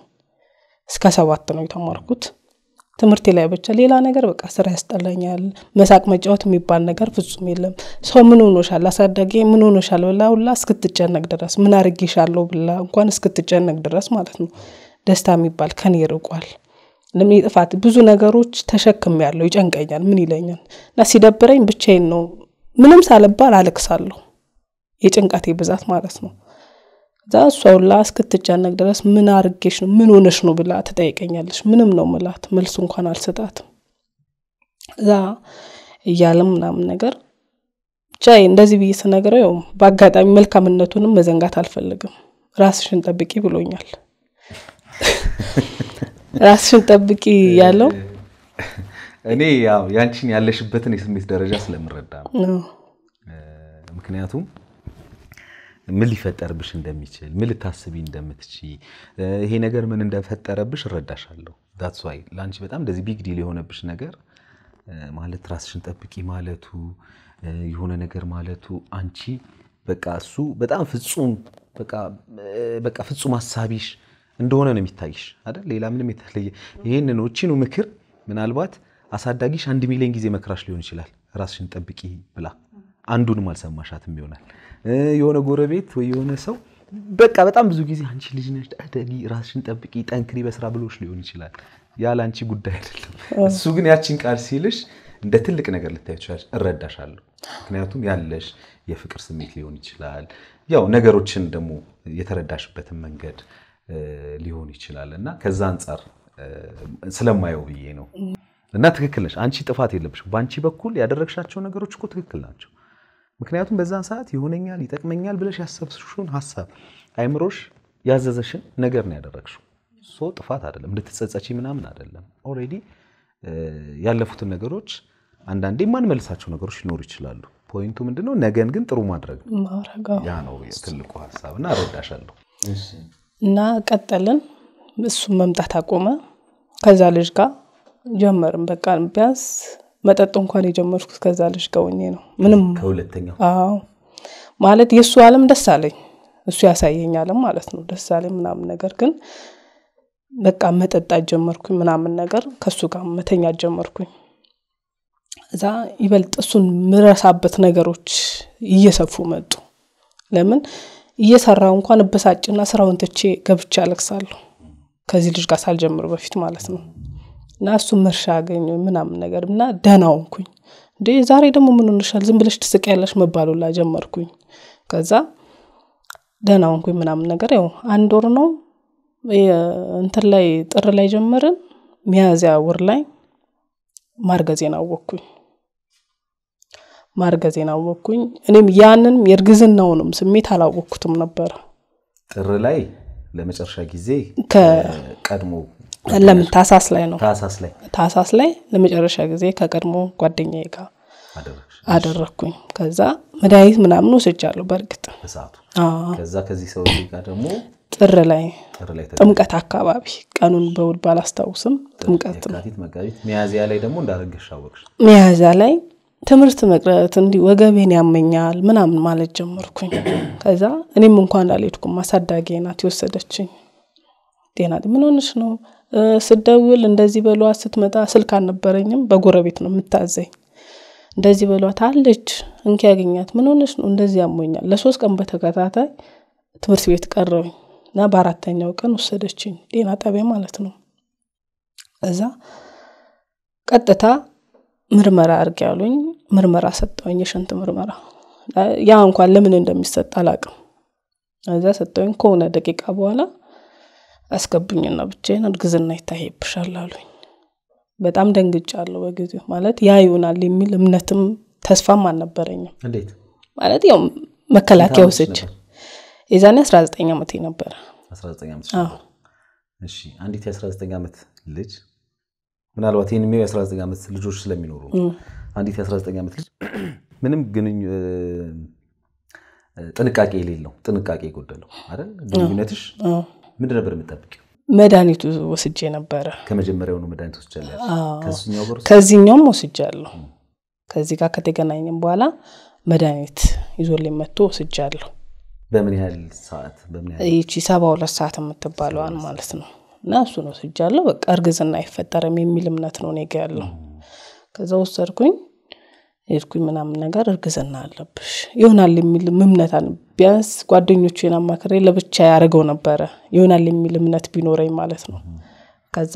እስከ ሰባት ነው የተማርኩት ትምህርቴ ላይ ብቻ። ሌላ ነገር በቃ ስራ ያስጠላኛል። መሳቅ መጫወት የሚባል ነገር ፍጹም የለም። ሰው ምን ሆኖሻል አሳዳጊ ምን ሆኖሻል ብላ ሁላ እስክትጨነቅ ድረስ ምን አርጌሻለሁ ብላ እንኳን እስክትጨነቅ ድረስ ማለት ነው። ደስታ የሚባል ከኔ ርቋል። ለሚጥፋት ብዙ ነገሮች ተሸክም ያለው ይጨንቀኛል፣ ምን ይለኛል እና ሲደብረኝ ብቻዬን ነው ምንም ሳልባል አለቅሳለሁ። የጭንቀቴ ብዛት ማለት ነው። እዛ እሷ ሁላ እስክትጨነቅ ድረስ ምን አርጌሽ ነው ምን ሆነሽ ነው ብላ ትጠይቀኛለች። ምንም ነው ምላት፣ መልሱ እንኳን አልሰጣትም። እዛ እያለም ምናምን ነገር ብቻ እንደዚህ ብዬ ስነግረው ያው በአጋጣሚ መልካምነቱንም መዘንጋት አልፈልግም። ራስሽን ጠብቂ ብሎኛል። ራስሽን ጠብቂ ያለው እኔ ያው ያንቺን ያለሽበትን የስሜት ደረጃ ስለምረዳ ነው። ምክንያቱም ምን ሊፈጠርብሽ እንደሚችል ምን ልታስቢ እንደምትች ይሄ ነገር ምን እንደፈጠረብሽ እረዳሻለሁ። ዳትስ ዋይ ለአንቺ በጣም እንደዚህ ቢግ ዲል የሆነብሽ ነገር ማለት ራስሽን ጠብቂ ማለቱ የሆነ ነገር ማለቱ አንቺ በቃ እሱ በጣም ፍጹም በቃ ፍጹም ሀሳቢሽ እንደሆነ ነው የሚታይሽ አይደል? ሌላ ምንም የተለየ ይህንን እቺኑ ምክር ምናልባት አሳዳጊሽ አንድ ሚሊዮን ጊዜ መክራሽ ሊሆን ይችላል፣ ራስሽን ጠብቂ ብላ አንዱንም አልሰማሻትም ይሆናል። የሆነ ጎረቤት ወይ የሆነ ሰው በቃ በጣም ብዙ ጊዜ አንቺ ልጅ ነሽ አደጊ፣ ራስሽን ጠብቂ፣ ጠንክሪ በስራ ብሎሽ ሊሆን ይችላል። ያለ አንቺ ጉዳይ አይደለም። እሱ ግን ያቺን ቃል ሲልሽ እንደ ትልቅ ነገር ልታይ ትችላለሽ። እረዳሻለሁ። ምክንያቱም ያለሽ የፍቅር ስሜት ሊሆን ይችላል። ያው ነገሮችን ደግሞ የተረዳሽበትን መንገድ ሊሆን ይችላል እና ከዛ አንጻር ስለማየው ብዬ ነው። እና ትክክል ነሽ አንቺ፣ ጥፋት የለብሽም። በአንቺ በኩል ያደረግሻቸው ነገሮች እኮ ትክክል ናቸው። ምክንያቱም በዛን ሰዓት ይሆነኛል፣ ይጠቅመኛል ብለሽ ያሰብሽውን ሀሳብ አይምሮሽ ያዘዘሽን ነገር ነው ያደረግሽው። ሶ ጥፋት አይደለም፣ እንድትጸጸች ምናምን አይደለም። ኦልሬዲ ያለፉትን ነገሮች አንዳንዴ የማንመልሳቸው ነገሮች ሊኖሩ ይችላሉ። ፖይንቱ ምንድነው? ነገን ግን ጥሩ ማድረግ ያ ነው ትልቁ ሀሳብ እና እረዳሻለሁ። እና ቀጠልን። እሱም መምጣት አቆመ። ከዛ ልጅ ጋር ጀመርን። በቃ ቢያንስ መጠጥ እንኳን የጀመርኩት ከዛ ልጅ ጋር ሆኜ ነው። ምንም አዎ፣ ማለት የእሱ አለም ደስ አለኝ። እሱ ያሳየኝ አለም ማለት ነው ደስ አለኝ ምናምን። ነገር ግን በቃ መጠጣት ጀመርኩኝ ምናምን ነገር ከእሱ ጋር መተኛት ጀመርኩኝ። እዛ ይበልጥ እሱን ምረሳበት ነገሮች እየሰፉ መጡ። ለምን እየሰራው እንኳን እበሳጭና ስራውን ትቼ ገብቼ አለቅሳለሁ። ከዚህ ልጅ ጋር ሳልጀምር በፊት ማለት ነው። እና እሱም መርሻ አገኘ ምናምን ነገር እና ደናውንኩኝ እንደ ዛሬ ደግሞ ምን ሆንሻል? ዝም ብለሽ ትስቂያለሽ መባሉላ ጀመርኩኝ። ከዛ ደናውንኩኝ ምናምን ነገር ያው አንድ ወር ነው እንትን ላይ ጥር ላይ ጀመርን። ሚያዝያ ወር ላይ ማርገዜን አወቅኩኝ። ማርገዜን አወቅኩኝ። እኔም ያንን የእርግዝናውንም ስሜት አላወቅኩትም ነበር ጥር ላይ ለመጨረሻ ጊዜ ቀድሞ ለምን ታሳስ ላይ ነው ታሳስ ላይ ለመጨረሻ ጊዜ ከቀድሞ ጓደኛ ጋ አደረግኩኝ። ከዛ መድኃኒት ምናምን ወስጃለሁ። በእርግጥ ከዛ ከዚህ ሰው ጋር ደግሞ ጥር ላይ ጥምቀት አካባቢ ቀኑን በውድ ባላስታውስም ጥምቀት ነው። ላይ ደግሞ እንዳረገሽ አወቅሽ። ሚያዝያ ላይ ትምህርት መቅረት እንዲህ ወገቤን ያመኛል ምናምን ማለት ጀመርኩኝ። ከዛ እኔም እንኳን አልሄድኩም፣ አሳዳጊ ናት የወሰደችኝ። ጤና ምን ሆነሽ ነው ስደውል እንደዚህ በሏት፣ ስትመጣ ስልክ አልነበረኝም፣ በጎረቤት ነው የምታዘኝ። እንደዚህ በሏት አለች፣ እንኪ ያገኛት። ምን ሆነሽ ነው? እንደዚህ ያሞኛል። ለሶስት ቀን በተከታታይ ትምህርት ቤት ቀረውኝ እና በአራተኛው ቀን ወሰደችኝ ጤና ጣቢያ ማለት ነው። እዛ ቀጥታ ምርመራ አድርግ ያሉኝ ምርመራ ሰጠውኝ፣ የሽንት ምርመራ። ያ እንኳን ለምን እንደሚሰጥ አላቅም። እዛ ሰጠውኝ። ከሆነ ደቂቃ በኋላ አስገቡኝና ብቻዬን እርግዝና ይታይብሻል አሉኝ። በጣም አለው በጊዜ ማለት ያ ይሆናል የሚል እምነትም ተስፋም አልነበረኝም። ማለት ያው መከላከያ ውስጅ የዛኔ አስራ ዘጠኝ ዓመቴ ነበረ። አንዲት የ19 ዓመት ልጅ ምናልባት ይህን የሚው የ19 ዓመት ልጆች ስለሚኖሩ አንዲት የ19 ዓመት ልጅ ምንም ግንኙ ጥንቃቄ የሌለው ጥንቃቄ የጎደለው አይደል? ግንኙነትሽ ምንድን ነበር የምጠብቅ መድኃኒቱ ወስጄ ነበረ። ከመጀመሪያው ነው መድኃኒት ወስጃለሁ። ከዚህኛውም ወስጃለሁ። ከዚህ ጋር ከተገናኘም በኋላ መድኃኒት ይዞልኝ መጥቶ ወስጃለሁ። በምን ያህል ሰዓት? ይቺ ሰባ ሁለት ሰዓት የምትባለዋን ማለት ነው። እና እሱን ወስጃለሁ። በቃ እርግዝና አይፈጠርም የሚል እምነት ነው ኔጋ ያለው። ከዛ ወሰድኩኝ ሄድኩኝ ምናምን ነገር እርግዝና አለብሽ ይሆናል የሚል እምነት ቢያንስ ጓደኞቹ አማክሬ ለብቻ ያደርገው ነበረ ይሆናል የሚል እምነት ቢኖረኝ ማለት ነው። ከዛ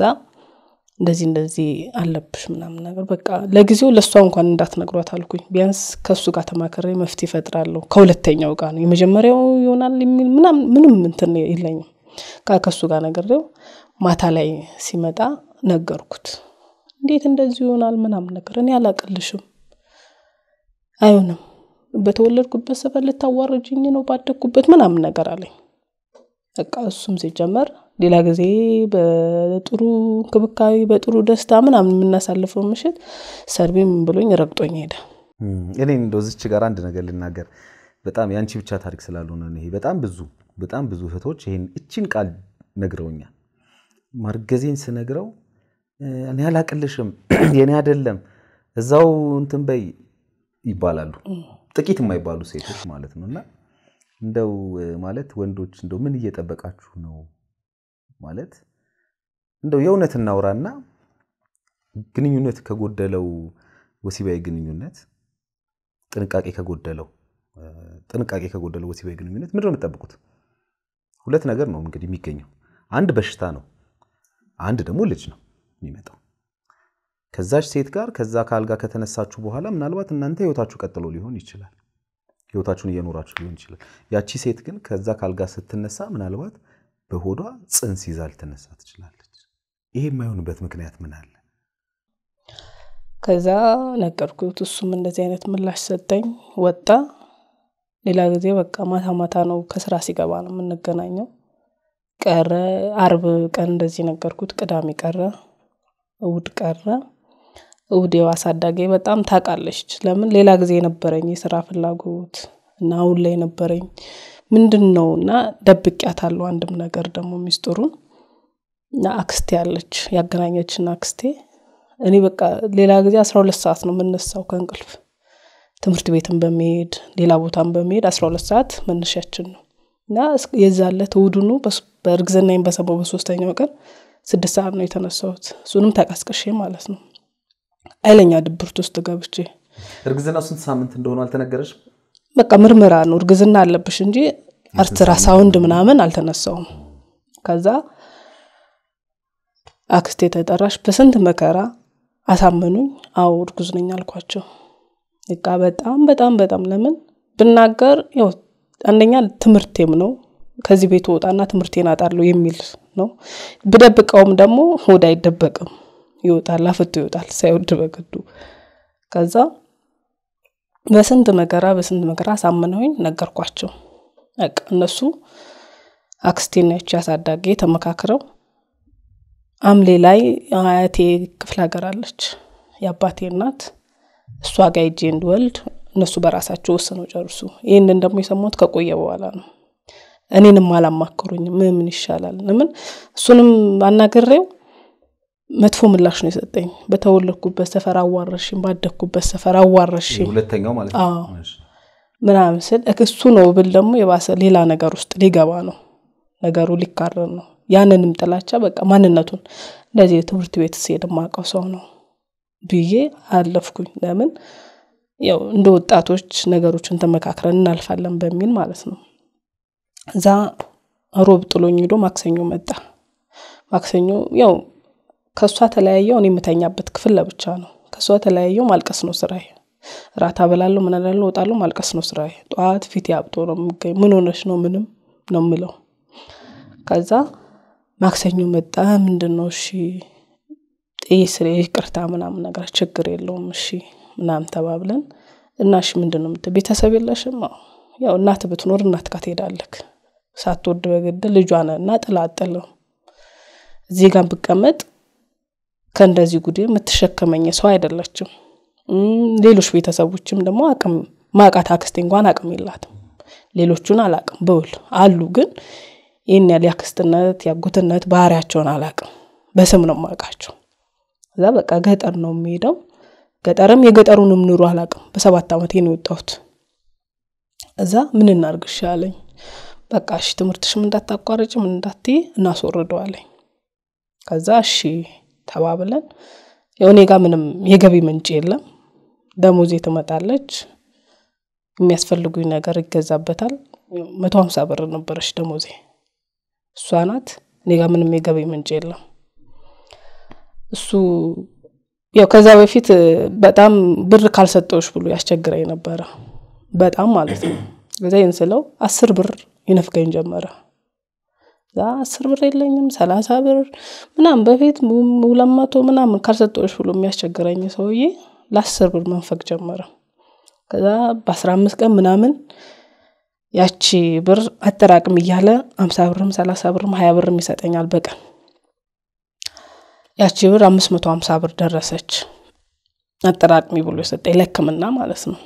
እንደዚህ እንደዚህ አለብሽ ምናምን ነገር በቃ ለጊዜው ለእሷ እንኳን እንዳትነግሯት አልኩኝ። ቢያንስ ከእሱ ጋር ተማክሬ መፍት ይፈጥራለሁ ከሁለተኛው ጋር ነው የመጀመሪያው ይሆናል የሚል ምናምን ምንም እንትን የለኝም። ከእሱ ጋር ነግሬው ማታ ላይ ሲመጣ ነገርኩት። እንዴት እንደዚህ ይሆናል ምናምን ነገር እኔ አላቀልሽም አይሆንም በተወለድኩበት ሰፈር ልታዋረጅኝ ነው ባደግኩበት ምናምን ነገር አለኝ በቃ እሱም ሲጀመር ሌላ ጊዜ በጥሩ እንክብካቤ በጥሩ ደስታ ምናምን የምናሳልፈው ምሽት ሰርቢም ብሎኝ ረግጦኝ ሄደ እኔ እንደዚች ጋር አንድ ነገር ልናገር በጣም የአንቺ ብቻ ታሪክ ስላልሆነ ይሄ በጣም ብዙ በጣም ብዙ እህቶች ይህን እችን ቃል ነግረውኛል ማርገዜን ስነግረው እኔ አላቅልሽም የኔ አይደለም እዛው እንትን በይ ይባላሉ። ጥቂት የማይባሉ ሴቶች ማለት ነው። እና እንደው ማለት ወንዶች እንደው ምን እየጠበቃችሁ ነው ማለት እንደው የእውነት እናውራና ግንኙነት ከጎደለው ወሲባዊ ግንኙነት ጥንቃቄ ከጎደለው ጥንቃቄ ከጎደለው ወሲባዊ ግንኙነት ምንድን ነው የምጠብቁት? ሁለት ነገር ነው እንግዲህ የሚገኘው። አንድ በሽታ ነው፣ አንድ ደግሞ ልጅ ነው። የሚመጣው ከዛች ሴት ጋር ከዛ ከአልጋ ከተነሳችሁ በኋላ ምናልባት እናንተ ህይወታችሁ ቀጥሎ ሊሆን ይችላል። ህይወታችሁን እየኖራችሁ ሊሆን ይችላል። ያቺ ሴት ግን ከዛ ካልጋ ስትነሳ ምናልባት በሆዷ ጽንስ ይዛ ልትነሳ ትችላለች። ይሄ የማይሆንበት ምክንያት ምን አለ? ከዛ ነገርኩት። እሱም እንደዚህ አይነት ምላሽ ሰጠኝ፣ ወጣ። ሌላ ጊዜ በቃ ማታ ማታ ነው ከስራ ሲገባ ነው የምንገናኘው። ቀረ አርብ ቀን እንደዚህ ነገርኩት፣ ቅዳሜ ቀረ እውድ ቀረ። እውድ ያው አሳዳጊ በጣም ታውቃለች። ለምን ሌላ ጊዜ የነበረኝ የስራ ፍላጎት እና አሁን ላይ የነበረኝ ምንድን ነው እና ደብቄያታለሁ። አንድም ነገር ደግሞ ሚስጥሩን እና አክስቴ አለች ያገናኘችን አክስቴ። እኔ በቃ ሌላ ጊዜ አስራ ሁለት ሰዓት ነው የምነሳው ከእንቅልፍ ትምህርት ቤትን በመሄድ ሌላ ቦታን በመሄድ አስራ ሁለት ሰዓት መነሻችን ነው እና የዛለት እሁድኑ በእርግዝናይን በሰማው በሶስተኛው ቀን ስድስት ሰዓት ነው የተነሳሁት። እሱንም ተቀስቅሼ ማለት ነው አይለኛ ድብርት ውስጥ ገብቼ። እርግዝና ስንት ሳምንት እንደሆነ አልተነገረሽም? በቃ ምርመራ ነው እርግዝና አለብሽ እንጂ ሳውንድ ምናምን አልተነሳውም። ከዛ አክስቴ ተጠራሽ። በስንት መከራ አሳመኑኝ። አዎ እርጉዝ ነኝ አልኳቸው። በቃ በጣም በጣም በጣም ለምን ብናገር ያው አንደኛ ትምህርቴም ነው ከዚህ ቤት ወጣና ትምህርቴን አጣለሁ የሚል ነው። ብደብቀውም ደግሞ ሆድ አይደበቅም፣ ይወጣል፣ አፍቶ ይወጣል ሳይወድ በግዱ። ከዛ በስንት መከራ በስንት መከራ አሳምነውኝ ነገርኳቸው። እነሱ አክስቴናዎች ያሳዳጌ ተመካክረው አምሌ ላይ አያቴ ክፍለ ሀገር አለች የአባቴ እናት እሷ ጋር ሄጄ እንድወልድ እነሱ በራሳቸው ወስነው ጨርሱ። ይህንን ደግሞ የሰማሁት ከቆየ በኋላ ነው። እኔንም አላማከሩኝም። ምን ይሻላል? ለምን እሱንም አናግሬው መጥፎ ምላሽ ነው የሰጠኝ። በተወለድኩበት ሰፈር አዋረሽኝ፣ ባደግኩበት ሰፈር አዋረሽኝ፣ ሁለተኛው ማለት ነው ምናምን ስል እሱ ነው ብል ደግሞ የባሰ ሌላ ነገር ውስጥ ሊገባ ነው፣ ነገሩ ሊካረር ነው። ያንንም ጥላቻ በቃ ማንነቱን እንደዚህ ትምህርት ቤት ስሄድ የማውቀው ሰው ነው ብዬ አለፍኩኝ። ለምን ያው እንደ ወጣቶች ነገሮችን ተመካክረን እናልፋለን በሚል ማለት ነው። እዛ ሮብ ጥሎኝ ሄዶ ማክሰኞ መጣ። ማክሰኞ ያው ከእሷ ተለያየው። እኔ የምተኛበት ክፍል ለብቻ ነው። ከእሷ ተለያየው። ማልቀስ ነው ስራ ራት አበላለሁ፣ ምን እላለሁ፣ ወጣለሁ ማልቀስ ነው ስራ ጠዋት ፊት ያብጦ ነው የምገኝ። ምን ሆነች ነው? ምንም ነው የምለው። ከዛ ማክሰኞ መጣ። ምንድን ነው እሺ፣ ስሬ ቅርታ ምናምን ነገር ችግር የለውም እሺ ምናም ተባብለን እናሽ ምንድን ነው ምት ቤተሰብ የለሽም? ያው እናት ብትኖር እናት ጋር ትሄዳለክ ሳትወድ በግድ ልጇነ እና ጥላጥል ነው እዚህ ጋር ብቀመጥ ከእንደዚህ ጉዴ የምትሸከመኝ ሰው አይደለችም። ሌሎች ቤተሰቦችም ደግሞ አቅም ማቃት አክስቴ እንኳን አቅም የላትም። ሌሎቹን አላቅም በውል አሉ ግን ይህን ያል ያክስትነት ያጉትነት ባህሪያቸውን አላቅም። በስም ነው ማቃቸው እዛ በቃ ገጠር ነው የሚሄደው ገጠርም የገጠሩንም ኑሮ አላቅም። በሰባት ዓመት ነው የወጣሁት። እዛ ምን እናርግሽ አለኝ። በቃ እሺ ትምህርትሽም እንዳታቋረጭ ምን እንዳትዪ እናስወርደዋለኝ። ከዛ እሺ ተባብለን ያው እኔ ጋ ምንም የገቢ ምንጭ የለም። ደሞዜ ትመጣለች፣ የሚያስፈልጉኝ ነገር ይገዛበታል። መቶ ሀምሳ ብር ነበረች ደሞዜ እሷ ናት። እኔ ጋ ምንም የገቢ ምንጭ የለም። እሱ ያው ከዛ በፊት በጣም ብር ካልሰጠዎች ብሎ ያስቸግረኝ ነበረ። በጣም ማለት ነው። እዛ ይህን ስለው አስር ብር ይነፍገኝ ጀመረ። እዛ አስር ብር የለኝም ሰላሳ ብር ምናም በፊት ሁለመቶ ምናምን ካልሰጠዎች ብሎ የሚያስቸግረኝ ሰውዬ ለአስር ብር መንፈግ ጀመረ። ከዛ በአስራ አምስት ቀን ምናምን ያቺ ብር አጠራቅም እያለ አምሳ ብርም ሰላሳ ብርም ሀያ ብርም ይሰጠኛል በቀን ያቺ ብር አምስት መቶ አምሳ ብር ደረሰች። አጠራቅሚ ብሎ የሰጠኝ ለሕክምና ማለት ነው።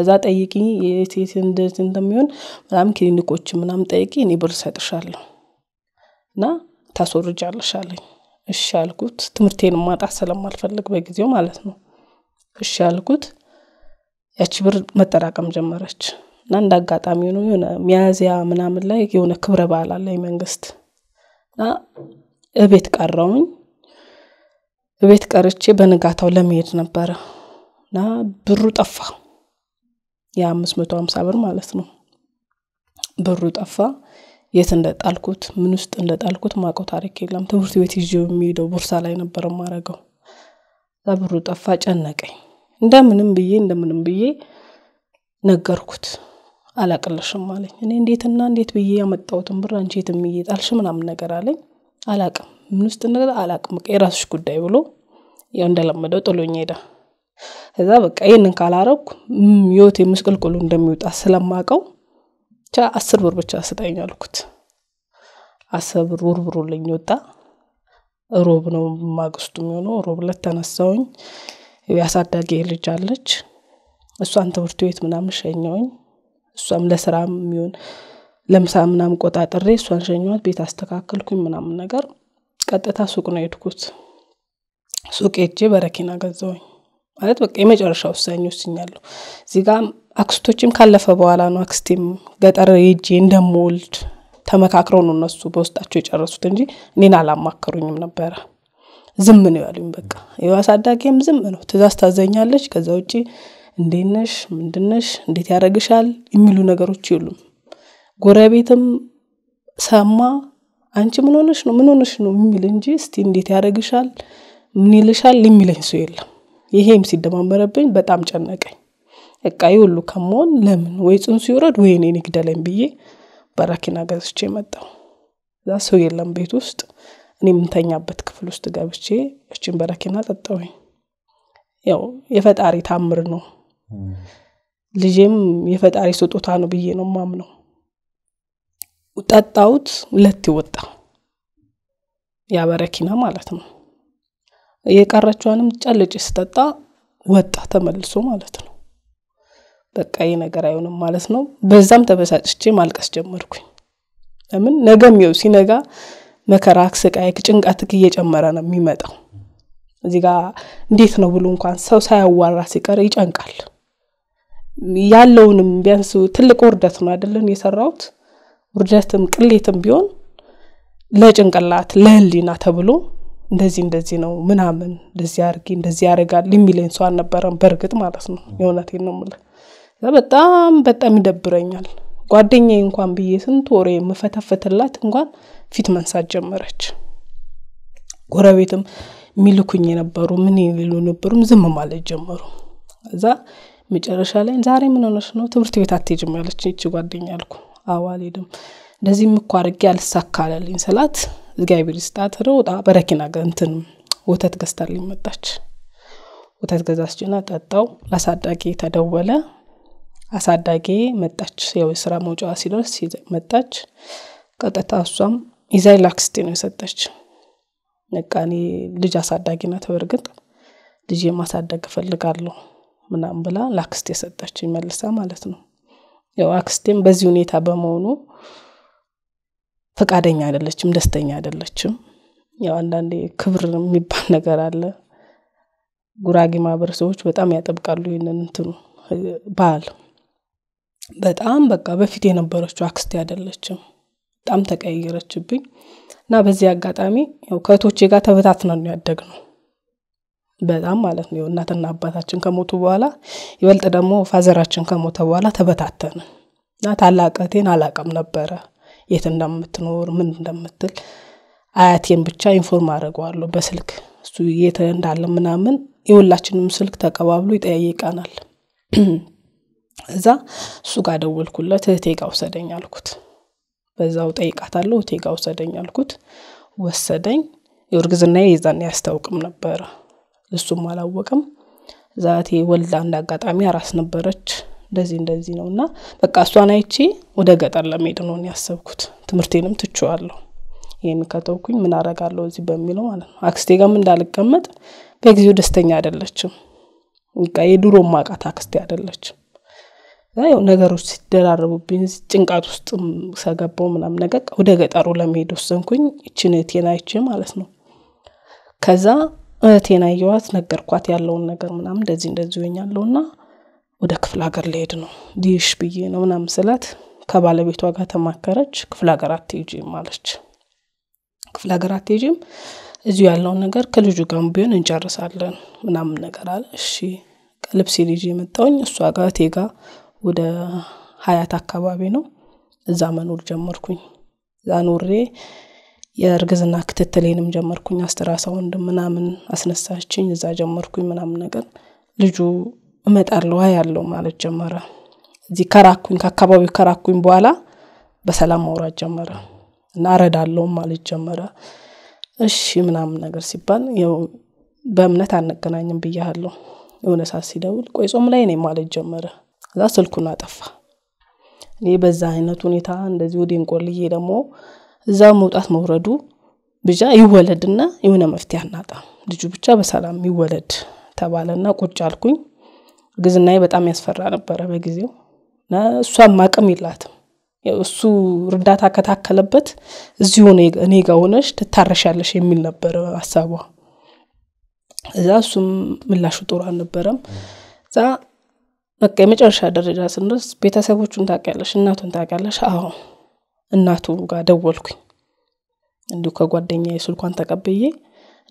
እዛ ጠይቂ የት የት እንደሚሆን ምናምን ክሊኒኮች ምናምን ጠይቂ እኔ ብር እሰጥሻለሁ እና ታስወርጃለሽ አለኝ እሺ አልኩት ትምህርቴን ማጣት ስለማልፈልግ በጊዜው ማለት ነው። እሺ አልኩት ያቺ ብር መጠራቀም ጀመረች እና እንደ አጋጣሚ ነው የሆነ ሚያዝያ ምናምን ላይ የሆነ ክብረ በዓል አለ መንግስት እና እቤት ቀረውኝ እቤት ቀርቼ በንጋታው ለመሄድ ነበረ እና ብሩ ጠፋ የአምስት መቶ ሀምሳ ብር ማለት ነው። ብሩ ጠፋ። የት እንደጣልኩት ምን ውስጥ እንደጣልኩት ማውቀው ታሪክ የለም። ትምህርት ቤት ይዞ የሚሄደው ቦርሳ ላይ ነበር ማረገው። ብሩ ጠፋ፣ ጨነቀኝ። እንደምንም ብዬ እንደምንም ብዬ ነገርኩት። አላቅልሽም አለኝ። እኔ እንዴትና እንዴት ብዬ ያመጣውትን ብር አንቺ የትም የሚጣልሽ ምናምን ነገር አለኝ። አላቅም፣ ምን ውስጥ ነገር አላቅም፣ የራስሽ ጉዳይ ብሎ ያው እንደለመደው ጥሎኝ ሄዳ እዛ በቃ ይህንን ካላረኩ ህይወቴ ምስቅልቅሉ እንደሚወጣ ስለማቀው ብቻ አስር ብር ብቻ ስጠኝ አልኩት። አስር ብር ልኝ ወጣ። ሮብ ነው ማግስቱ የሚሆነው ሮብ እለት ተነሳሁኝ። ያሳዳጊ ልጅ አለች። እሷን ትምህርት ቤት ምናም ሸኘውኝ እሷም ለስራ የሚሆን ለምሳ ምናምን ቆጣጥሬ እሷን ሸኘዋት ቤት አስተካከልኩኝ ምናምን ነገር ቀጥታ ሱቅ ነው የድኩት ሱቅ ሄጄ በረኪና ገዘውኝ ማለት በቃ የመጨረሻ ውሳኔ ወስኛለሁ። እዚህ ጋ አክስቶችም ካለፈ በኋላ ነው አክስቴም ገጠር ሄጄ እንደምወልድ ተመካክረው ነው እነሱ በውስጣቸው የጨረሱት እንጂ እኔን አላማከሩኝም ነበረ። ዝም ነው ያሉኝ። በቃ ይኸው አሳዳጊም ዝም ነው፣ ትእዛዝ ታዘኛለች። ከዛ ውጭ እንዴት ነሽ፣ ምንድን ነሽ፣ እንዴት ያደረግሻል የሚሉ ነገሮች የሉም። ጎረቤትም ሰማ አንቺ ምን ሆነሽ ነው ምን ሆነሽ ነው የሚል እንጂ እስቲ እንዴት ያደረግሻል፣ ምን ይልሻል የሚለኝ ሰው የለም። ይሄም ሲደማመረብኝ በጣም ጨነቀኝ። እቃ ሁሉ ከመሆን ለምን ወይ ጽንሱ ይውረድ ወይ እኔን ይግደለኝ ብዬ በራኪና ገዝቼ መጣው እዛ ሰው የለም ቤት ውስጥ እኔ የምንተኛበት ክፍል ውስጥ ገብቼ እችን በረኪና ጠጣሁኝ። ያው የፈጣሪ ታምር ነው። ልጄም የፈጣሪ ስጦታ ነው ብዬ ነው ማምነው። ጠጣውት ሁለት ይወጣ ያ በረኪና ማለት ነው። የቀረችዋንም ጨልጭ ስጠጣ ወጣ ተመልሶ ማለት ነው። በቃ ይህ ነገር አይሆንም ማለት ነው። በዛም ተበሳጭቼ ማልቀስ ጀመርኩኝ። ለምን ነገም የው ሲነጋ መከራ ስቃይክ፣ ጭንቀት እየጨመረ ነው የሚመጣው። እዚ ጋ እንዴት ነው ብሎ እንኳን ሰው ሳያዋራ ሲቀር ይጨንቃል። ያለውንም ቢያንስ ትልቅ ውርደት ነው አይደለን የሰራውት ውርደትም ቅሌትም ቢሆን ለጭንቅላት ለህሊና ተብሎ እንደዚህ እንደዚህ ነው ምናምን እንደዚህ አርጊ እንደዚህ ያደርጋል የሚለኝ ሰው አልነበረም። በእርግጥ ማለት ነው የእውነቴን ነው ምለ በጣም በጣም ይደብረኛል። ጓደኛ እንኳን ብዬ ስንት ወሬ የምፈተፈትላት እንኳን ፊት መንሳት ጀመረች። ጎረቤትም የሚልኩኝ የነበሩ ምን ይሉ ነበሩም ዝም ማለት ጀመሩ። እዛ መጨረሻ ላይ ዛሬ ምን ሆነሽ ነው ትምህርት ቤት አትሄጂም ያለች ይቺ ጓደኛ አልኩ። አዎ አልሄድም እንደዚህም እኮ አድርጌ አልሳካለልኝ ስላት እግዚአብሔር ይስጣት ሮጣ በረኪና ገንትን ወተት ገዝታልኝ መጣች። ወተት ገዛችና ጠጣው። ለአሳዳጊ ተደወለ። አሳዳጌ መጣች። ያው የስራ መውጫዋ ሲደርስ መጣች። ቀጥታ እሷም ይዛይ ላክስቴ ነው የሰጠች። በቃ ልጅ አሳዳጊ ናት፣ በእርግጥ ልጅ የማሳደግ እፈልጋለሁ ምናም ብላ ላክስቴ ሰጠች። ይመልሳ ማለት ነው። ያው አክስቴም በዚህ ሁኔታ በመሆኑ ፈቃደኛ አይደለችም፣ ደስተኛ አይደለችም። ያው አንዳንዴ ክብር የሚባል ነገር አለ። ጉራጌ ማህበረሰቦች በጣም ያጠብቃሉ ይህንን እንትኑ በጣም በቃ በፊት የነበረችው አክስቴ አይደለችም። በጣም ተቀያየረችብኝ እና በዚህ አጋጣሚ ያው ከእህቶቼ ጋር ተበታትነን ነው ነው በጣም ማለት ነው እናትና አባታችን ከሞቱ በኋላ ይበልጥ ደግሞ ፋዘራችን ከሞተ በኋላ ተበታተንን እና ታላቀቴን አላቅም ነበረ። የት እንደምትኖር ምን እንደምትል አያቴን ብቻ ኢንፎርም አድርገዋለሁ በስልክ እሱ የት እንዳለ ምናምን የሁላችንም ስልክ ተቀባብሎ ይጠያይቀናል። እዛ እሱ ጋር ደወልኩለት። እህቴ ጋ ውሰደኝ አልኩት። በዛው ጠይቃታለሁ። እህቴ ጋ ውሰደኝ አልኩት። ወሰደኝ። የርግዝና የዛን ያስታውቅም ነበረ፣ እሱም አላወቅም። ዛቴ ወልዳ እንደ አጋጣሚ አራስ ነበረች። እንደዚህ እንደዚህ ነው እና በቃ እሷን አይቼ ወደ ገጠር ለመሄድ ነው ያሰብኩት። ትምህርቴንም ትችዋለሁ። ይህን ከተውኩኝ ምን አረጋለሁ እዚህ በሚለው ማለት ነው። አክስቴ ጋም እንዳልቀመጥ በጊዜው ደስተኛ አይደለችም። በቃ የድሮ ማቃት አክስቴ አይደለችም። ያው ነገሮች ሲደራረቡብኝ ጭንቃት ውስጥ ሰገባው ምናምን ነገር ወደ ገጠሩ ለመሄድ ወሰንኩኝ። እችን እህቴን አይቼ ማለት ነው። ከዛ እህቴን አየኋት፣ ነገርኳት ያለውን ነገር ምናምን እንደዚህ እንደዚህ ይሆኛለሁና ወደ ክፍለ ሀገር ሊሄድ ነው ዲሽ ብዬ ነው ምናም ስላት ከባለቤቷ ጋር ተማከረች። ክፍለ ሀገር አትሄጂም አለች። ክፍለ ሀገር አትሄጂም፣ እዚ ያለውን ነገር ከልጁ ጋም ቢሆን እንጨርሳለን ምናምን ነገር አለ። እሺ ልብስ ልጅ የመጣውኝ እሷ ጋር ቴጋ ወደ ሀያት አካባቢ ነው። እዛ መኖር ጀመርኩኝ። እዛ ኖሬ የእርግዝና ክትትሌንም ጀመርኩኝ። አስተራሳ ወንድም ምናምን አስነሳችኝ። እዛ ጀመርኩኝ ምናምን ነገር ልጁ እመጣለሁ ያለው ማለት ጀመረ። እዚህ ከራኩኝ ከአካባቢው ከራኩኝ በኋላ በሰላም ማውራት ጀመረ እና እረዳለሁም ማለት ጀመረ። እሺ ምናምን ነገር ሲባል በእምነት አንገናኝም ብያለሁ። የሆነ ሳት ሲደውል ቆይጾም ላይ ነኝ ማለት ጀመረ። እዛ ስልኩን አጠፋ። እኔ በዛ አይነት ሁኔታ እንደዚህ ወዲን እንቆልዬ ደግሞ እዛ መውጣት መውረዱ ብቻ ይወለድና የሆነ መፍትሄ አናጣም ልጁ ብቻ በሰላም ይወለድ ተባለና ቁጭ አልኩኝ። እርግዝናዬ በጣም ያስፈራ ነበረ በጊዜው እና እሷም አቅም የላትም። እሱ እርዳታ ከታከለበት እዚሁ እኔ ጋ ሆነሽ ትታረሻለሽ የሚል ነበረ ሀሳቧ። እዛ እሱም ምላሹ ጥሩ አልነበረም። እዛ በቃ የመጨረሻ ደረጃ ስንደርስ ቤተሰቦቹን ታውቂያለሽ፣ እናቱን ታውቂያለሽ? አዎ እናቱ ጋር ደወልኩኝ። እንዲሁ ከጓደኛ የስልኳን ተቀብዬ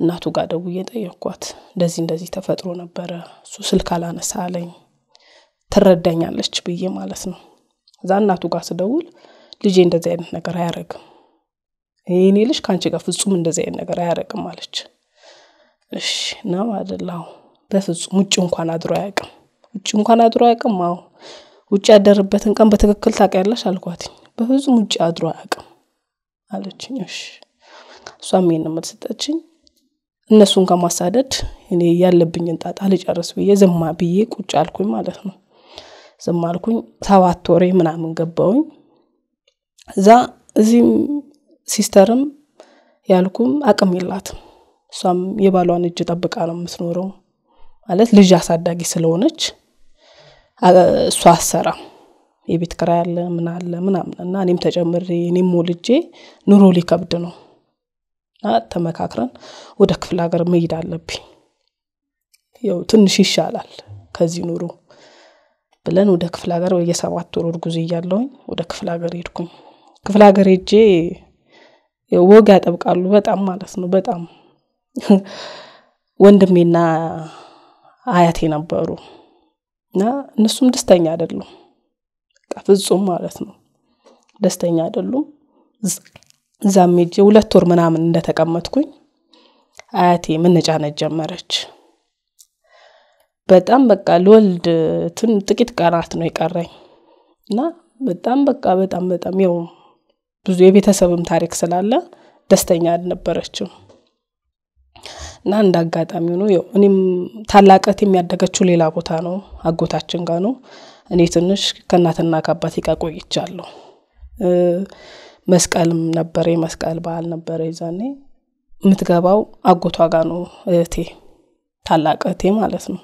እናቱ ጋር ደውዬ ጠየኳት። እንደዚህ እንደዚህ ተፈጥሮ ነበረ፣ እሱ ስልክ አላነሳ አለኝ፣ ትረዳኛለች ብዬ ማለት ነው። እዛ እናቱ ጋር ስደውል ልጄ እንደዚህ አይነት ነገር አያረግም፣ ይህኔ ልጅ ከአንቺ ጋር ፍጹም እንደዚህ አይነት ነገር አያረግም አለች። እሺ ነው አይደላው? በፍጹም ውጭ እንኳን አድሮ አያቅም ውጭ እንኳን አድሮ አያቅም አዎ ውጭ ያደርበትን ቀን በትክክል ታውቂያለሽ አልኳት። በፍጹም ውጭ አድሮ አያቅም አለችኝ። እሺ እሷም ይህን መልስ ሰጠችኝ። እነሱን ከማሳደድ እኔ ያለብኝን ጣጣ ልጨርስ ብዬ ዘማ ብዬ ቁጭ አልኩኝ ማለት ነው። ዝም አልኩኝ። ሰባት ወሬ ምናምን ገባውኝ እዛ እዚህም ሲስተርም ያልኩም አቅም የላትም። እሷም የባሏን እጅ ጠብቃ ነው የምትኖረው። ማለት ልጅ አሳዳጊ ስለሆነች እሷ አሰራም። የቤት ክራይ አለ ምን አለ ምናምን እና እኔም ተጨምሬ እኔም ሞልጄ ኑሮ ሊከብድ ነው። ተመካክረን ወደ ክፍል ሀገር መሄድ አለብኝ ያው ትንሽ ይሻላል ከዚህ ኑሮ ብለን ወደ ክፍል ሀገር የሰባት ወር እርጉዝ እያለውኝ ወደ ክፍል ሀገር ሄድኩኝ። ክፍል ሀገር ሄጄ ወግ ያጠብቃሉ በጣም ማለት ነው። በጣም ወንድሜና አያቴ ነበሩ እና እነሱም ደስተኛ አይደሉም። ፍጹም ማለት ነው ደስተኛ አይደሉም። እዛም ሄጄ ሁለት ወር ምናምን እንደተቀመጥኩኝ አያቴ መነጫነጭ ጀመረች። በጣም በቃ ልወልድ ጥቂት ቀናት ነው የቀረኝ እና በጣም በቃ በጣም በጣም ያው ብዙ የቤተሰብም ታሪክ ስላለ ደስተኛ አልነበረችም እና እንደ አጋጣሚ ሆኖ ያው እኔም ታላቀት የሚያደገችው ሌላ ቦታ ነው፣ አጎታችን ጋር ነው። እኔ ትንሽ ከእናትና ከአባቴ ጋር ቆይቻለሁ። መስቀልም ነበረ የመስቀል በዓል ነበረ። ይዛኔ የምትገባው አጎቷ ጋ ነው እህቴ፣ ታላቅ እህቴ ማለት ነው።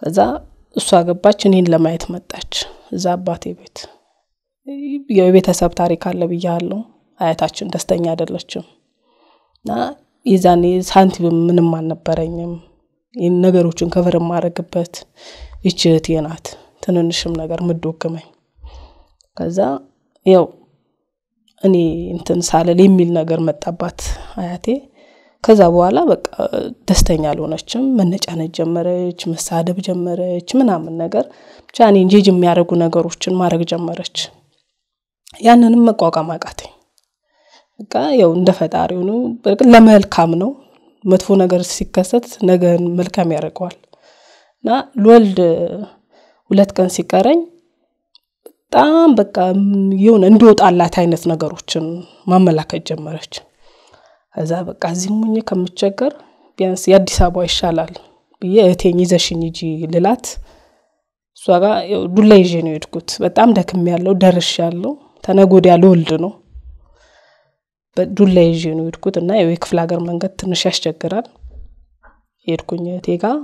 ከዛ እሷ ገባች፣ እኔን ለማየት መጣች። እዛ አባቴ ቤት የቤተሰብ ታሪክ አለ ብያለው አያታችን ደስተኛ አይደለችም እና የዛኔ ሳንቲ ምንም አልነበረኝም። ነገሮችን ከበር የማደርግበት ይች እህቴ ናት፣ ትንንሽም ነገር ምዶግመኝ ከዛ ያው እኔ እንትን ሳለል የሚል ነገር መጣባት አያቴ። ከዛ በኋላ በቃ ደስተኛ አልሆነችም። መነጫነት ጀመረች፣ መሳደብ ጀመረች፣ ምናምን ነገር ብቻ እኔ እንጄጅ የሚያደርጉ ነገሮችን ማድረግ ጀመረች። ያንንም መቋቋም አቃተኝ። በቃ ያው እንደ ፈጣሪው ነው፣ ለመልካም ነው። መጥፎ ነገር ሲከሰት ነገን መልካም ያደርገዋል እና ልወልድ ሁለት ቀን ሲቀረኝ በጣም በቃ የሆነ እንደወጣላት አይነት ነገሮችን ማመላከት ጀመረች። ከዛ በቃ እዚህ ሙኝ ከምቸገር ቢያንስ የአዲስ አበባ ይሻላል ብዬ እህቴኝ ይዘሽኝ እጂ ልላት እሷ ጋር ዱላ ይዤ ነው የሄድኩት። በጣም ደክም ያለው ደርሽ ያለው ተነገ ወዲያ ልወልድ ነው። ዱላ ይዤ ነው የሄድኩት እና የክፍለ ሀገር መንገድ ትንሽ ያስቸግራል። ሄድኩኝ እህቴ ጋር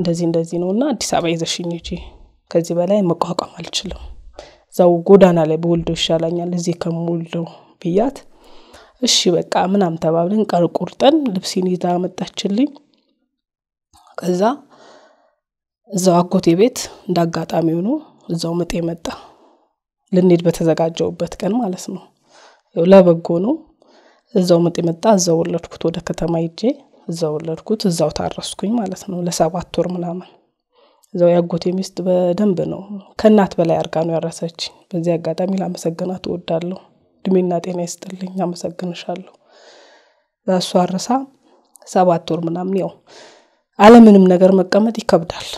እንደዚህ እንደዚህ ነው እና አዲስ አበባ ይዘሽኝ እጂ ከዚህ በላይ መቋቋም አልችልም እዛው ጎዳና ላይ በወልዶ ይሻላኛል እዚህ ከምወልደው ብያት እሺ በቃ ምናም ተባብለን ቀር ቁርጠን ልብሲን ይዛ መጣችልኝ። ከዛ እዛው አኮቴ ቤት እንደ አጋጣሚ ሆኖ እዛው ምጤ መጣ። ልንሄድ በተዘጋጀውበት ቀን ማለት ነው። ለበጎ ነው። እዛው ምጤ መጣ። እዛው ወለድኩት። ወደ ከተማ ይጄ እዛው ወለድኩት። እዛው ታረስኩኝ ማለት ነው ለሰባት ወር ምናምን እዛው ያጎቴ ሚስት በደንብ ነው ከእናት በላይ አርጋ ነው ያረሰች በዚህ አጋጣሚ ላመሰግና ትወዳለሁ እድሜና ጤና ይስጥልኝ አመሰግንሻለሁ። እሷ አረሳ ሰባት ወር ምናምን ያው አለምንም ነገር መቀመጥ ይከብዳል።